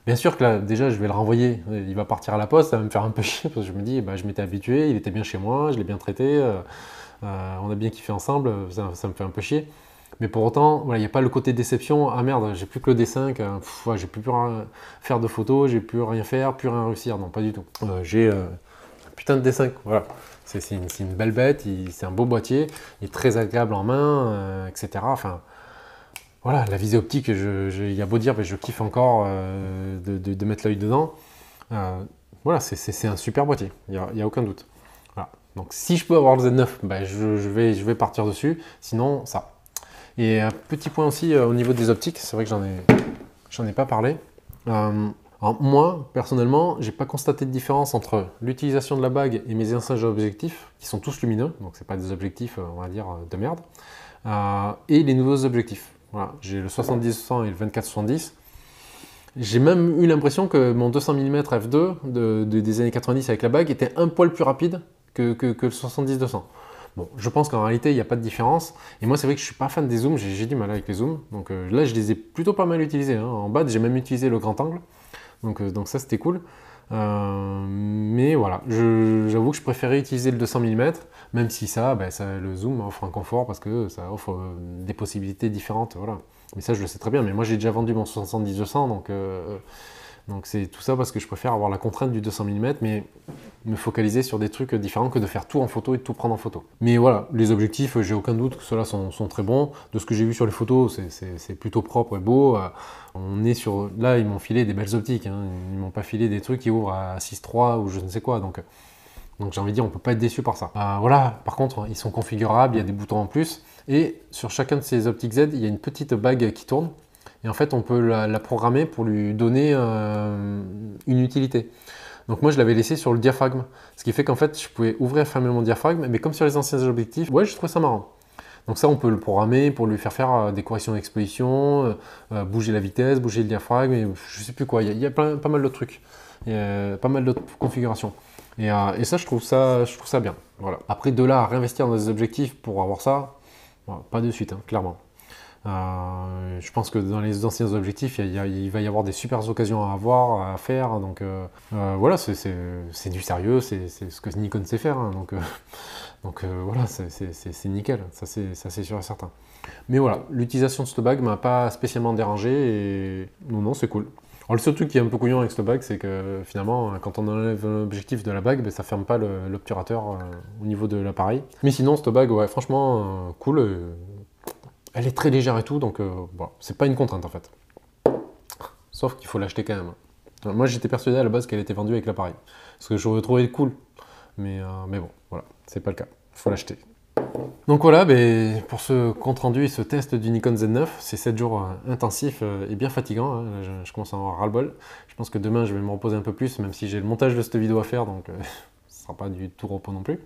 bien sûr que là, déjà, je vais le renvoyer. Il va partir à la poste, ça va me faire un peu chier parce que je me dis, bah, je m'étais habitué, il était bien chez moi, je l'ai bien traité, euh, euh, on a bien kiffé ensemble, ça, me fait un peu chier. Mais pour autant, il n'y a pas le côté déception. Ah merde, j'ai plus que le D5, j'ai plus, pu faire de photos, j'ai plus rien faire, plus rien réussir. Non, pas du tout. j'ai putain de D5, voilà. C'est une, belle bête, c'est un beau boîtier, il est très agréable en main, euh, etc. Enfin, voilà, la visée optique, il y a beau dire, mais je kiffe encore euh, de, mettre l'œil dedans. Euh, voilà, c'est un super boîtier, il n'y a, aucun doute. Donc si je peux avoir le Z9, ben, je, vais, partir dessus, sinon ça. Et un petit point aussi au niveau des optiques, c'est vrai que j'en ai, ai pas parlé. Alors moi, personnellement, j'ai pas constaté de différence entre l'utilisation de la bague et mes anciens objectifs, qui sont tous lumineux, donc ce c'est pas des objectifs, euh, on va dire, euh, de merde, euh, et les nouveaux objectifs. Voilà, j'ai le 70 200 et le 24-70. J'ai même eu l'impression que mon 200 mm f2 des années 90 avec la bague était un poil plus rapide que, le 70-200. Bon, je pense qu'en réalité, il n'y a pas de différence. Et moi, c'est vrai que je ne suis pas fan des zooms, j'ai du mal avec les zooms. Donc là, je les ai plutôt pas mal utilisés. Hein. En bas, j'ai même utilisé le grand angle. Euh, donc, ça, c'était cool. Euh, mais voilà, j'avoue que je préférais utiliser le 200 mm, même si ça, ben, ça, le zoom offre un confort parce que ça offre euh, des possibilités différentes. Voilà. Mais ça, je le sais très bien. Mais moi, j'ai déjà vendu mon 70-200, donc donc c'est tout ça parce que je préfère avoir la contrainte du 200 mm, mais me focaliser sur des trucs différents que de faire tout en photo et de tout prendre en photo. Mais voilà, les objectifs, j'ai aucun doute que ceux-là sont, très bons. De ce que j'ai vu sur les photos, c'est plutôt propre et beau. Euh, on est sur... Là, ils m'ont filé des belles optiques. Hein. Ils m'ont pas filé des trucs qui ouvrent à 6.3 ou je ne sais quoi. Donc... Euh, donc j'ai envie de dire, on peut pas être déçu par ça. Euh, voilà, par contre, ils sont configurables, il y a des boutons en plus. Et sur chacun de ces optiques Z, il y a une petite bague qui tourne. Et en fait, on peut la, programmer pour lui donner euh, une utilité. Donc moi, je l'avais laissé sur le diaphragme. Ce qui fait qu'en fait, je pouvais ouvrir et fermer mon diaphragme, mais comme sur les anciens objectifs, ouais, je trouvais ça marrant. Donc ça, on peut le programmer pour lui faire faire euh, des corrections d'exposition, euh, bouger la vitesse, bouger le diaphragme, et je sais plus quoi. Il y a, plein, pas mal d'autres trucs, et, pas mal d'autres configurations. Et, ça, je trouve ça, je trouve ça bien. Voilà. Après, de là à réinvestir dans des objectifs pour avoir ça, pas de suite, hein, clairement. Euh, je pense que dans les anciens objectifs, il, va y avoir des super occasions à avoir, à faire. Donc euh, euh, voilà, c'est du sérieux, c'est ce que Nikon sait faire. Hein, donc [laughs] donc voilà, c'est nickel, ça c'est sûr et certain. Mais voilà, l'utilisation de cette bague m'a pas spécialement dérangé et non, non, c'est cool. Alors, le seul truc qui est un peu couillon avec cette bague, c'est que finalement, quand on enlève l'objectif de la bague, ben, ça ferme pas l'obturateur au niveau de l'appareil. Mais sinon, cette bague, franchement, cool. Elle est très légère et tout, donc euh, bon, c'est pas une contrainte en fait. Sauf qu'il faut l'acheter quand même. moi j'étais persuadé à la base qu'elle était vendue avec l'appareil. Ce que j'aurais trouvé cool. Mais, euh, mais bon, voilà, c'est pas le cas. Il faut l'acheter. Donc voilà, ben, pour ce compte-rendu et ce test du Nikon Z9, c'est 7 jours euh, intensifs et bien fatigants. Hein. je, commence à avoir ras-le-bol. Je pense que demain, je vais me reposer un peu plus, même si j'ai le montage de cette vidéo à faire, donc [laughs] ce sera pas du tout repos non plus.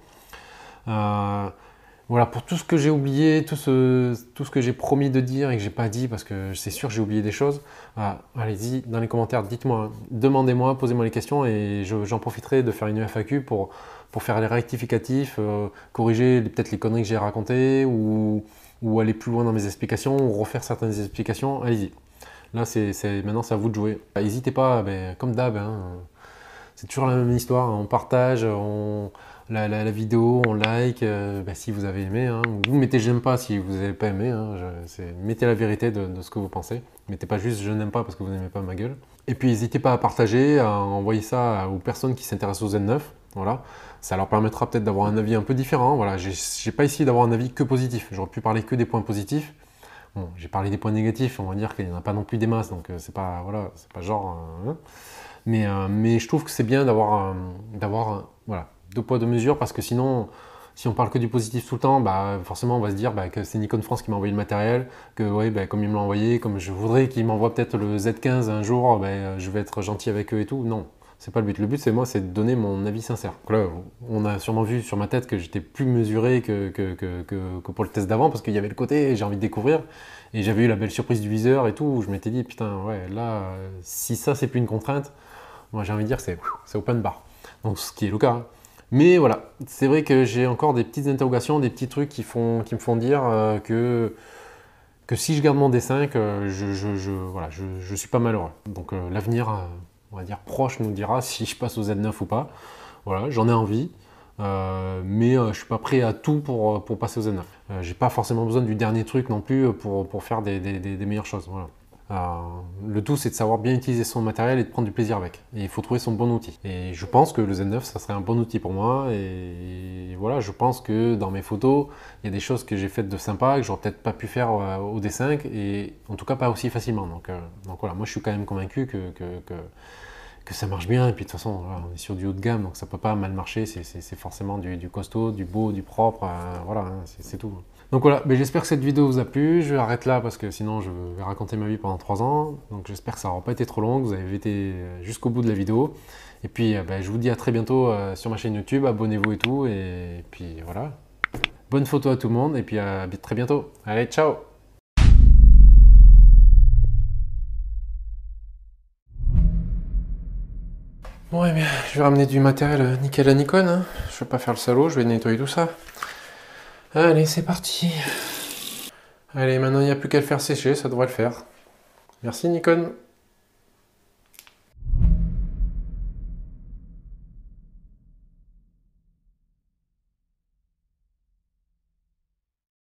Voilà, pour tout ce que j'ai oublié, tout ce, tout ce que j'ai promis de dire et que j'ai pas dit parce que c'est sûr j'ai oublié des choses, ah, allez-y dans les commentaires, dites-moi, demandez-moi, posez-moi les questions et j'en profiterai de faire une FAQ pour, pour faire les rectificatifs, euh, corriger peut-être les conneries que j'ai racontées ou, ou, aller plus loin dans mes explications ou refaire certaines explications, allez-y. Là, c'est maintenant c'est à vous de jouer. Bah, n'hésitez pas, ben, comme d'hab, hein, c'est toujours la même histoire, on partage, on la, vidéo, on like, euh, bah, si vous avez aimé. Hein. Vous mettez j'aime pas si vous n'avez pas aimé. Hein. mettez la vérité de, ce que vous pensez. Mettez pas juste je n'aime pas parce que vous n'aimez pas ma gueule. Et puis n'hésitez pas à partager, à envoyer ça aux personnes qui s'intéressent aux Z 9. Voilà. Ça leur permettra peut-être d'avoir un avis un peu différent. Voilà. J'ai pas essayé d'avoir un avis que positif. J'aurais pu parler que des points positifs. Bon, j'ai parlé des points négatifs, on va dire qu'il n'y en a pas non plus des masses, donc euh, c'est pas, voilà, pas genre. Hein, mais, euh, mais je trouve que c'est bien d'avoir d'avoir voilà, deux poids, de mesure, parce que sinon, si on parle que du positif tout le temps, bah, forcément, on va se dire bah, que c'est Nikon France qui m'a envoyé le matériel, que ouais, bah, comme il me l'a envoyé, comme je voudrais qu'il m'envoie peut-être le Z15 un jour, bah, je vais être gentil avec eux et tout. Non, c'est pas le but. Le but, c'est moi, c'est de donner mon avis sincère. là, on a sûrement vu sur ma tête que j'étais plus mesuré que, que, que, pour le test d'avant, parce qu'il y avait le côté, j'ai envie de découvrir, et j'avais eu la belle surprise du viseur et tout, où je m'étais dit, putain, ouais, là, si ça, c'est plus une contrainte, moi, j'ai envie de dire, c'est open bar. Donc, ce qui est le cas. Hein. Mais voilà, c'est vrai que j'ai encore des petites interrogations, des petits trucs qui, font, qui me font dire euh, que, que si je garde mon D5, je, je, suis pas malheureux. Donc euh, l'avenir, euh, on va dire proche, nous dira si je passe au Z9 ou pas. Voilà, j'en ai envie. mais je suis pas prêt à tout pour, pour passer au Z9. j'ai pas forcément besoin du dernier truc non plus pour, faire des, des meilleures choses. Voilà. Euh, le tout, c'est de savoir bien utiliser son matériel et de prendre du plaisir avec. Et il faut trouver son bon outil. Et je pense que le Z9, ça serait un bon outil pour moi. Et voilà, je pense que dans mes photos, il y a des choses que j'ai faites de sympa que j'aurais peut-être pas pu faire euh, au D5 et en tout cas pas aussi facilement. Euh, donc, voilà, moi je suis quand même convaincu que, ça marche bien. Et puis de toute façon, on est sur du haut de gamme, donc ça peut pas mal marcher. C'est forcément du, costaud, du beau, du propre. voilà, hein, c'est tout. Donc voilà, j'espère que cette vidéo vous a plu. Je vais arrêter là parce que sinon je vais raconter ma vie pendant 3 ans. Donc j'espère que ça n'aura pas été trop long, vous avez été euh, jusqu'au bout de la vidéo. Et puis euh, bah, je vous dis à très bientôt euh, sur ma chaîne YouTube. Abonnez-vous et tout. Et puis voilà. Bonne photo à tout le monde et puis à très bientôt. Allez, ciao Bon, eh bien, je vais ramener du matériel nickel à Nikon. Hein. Je vais pas faire le salaud, je vais nettoyer tout ça. Allez, c'est parti. Allez, maintenant il n'y a plus qu'à le faire sécher, ça devrait le faire. Merci Nikon.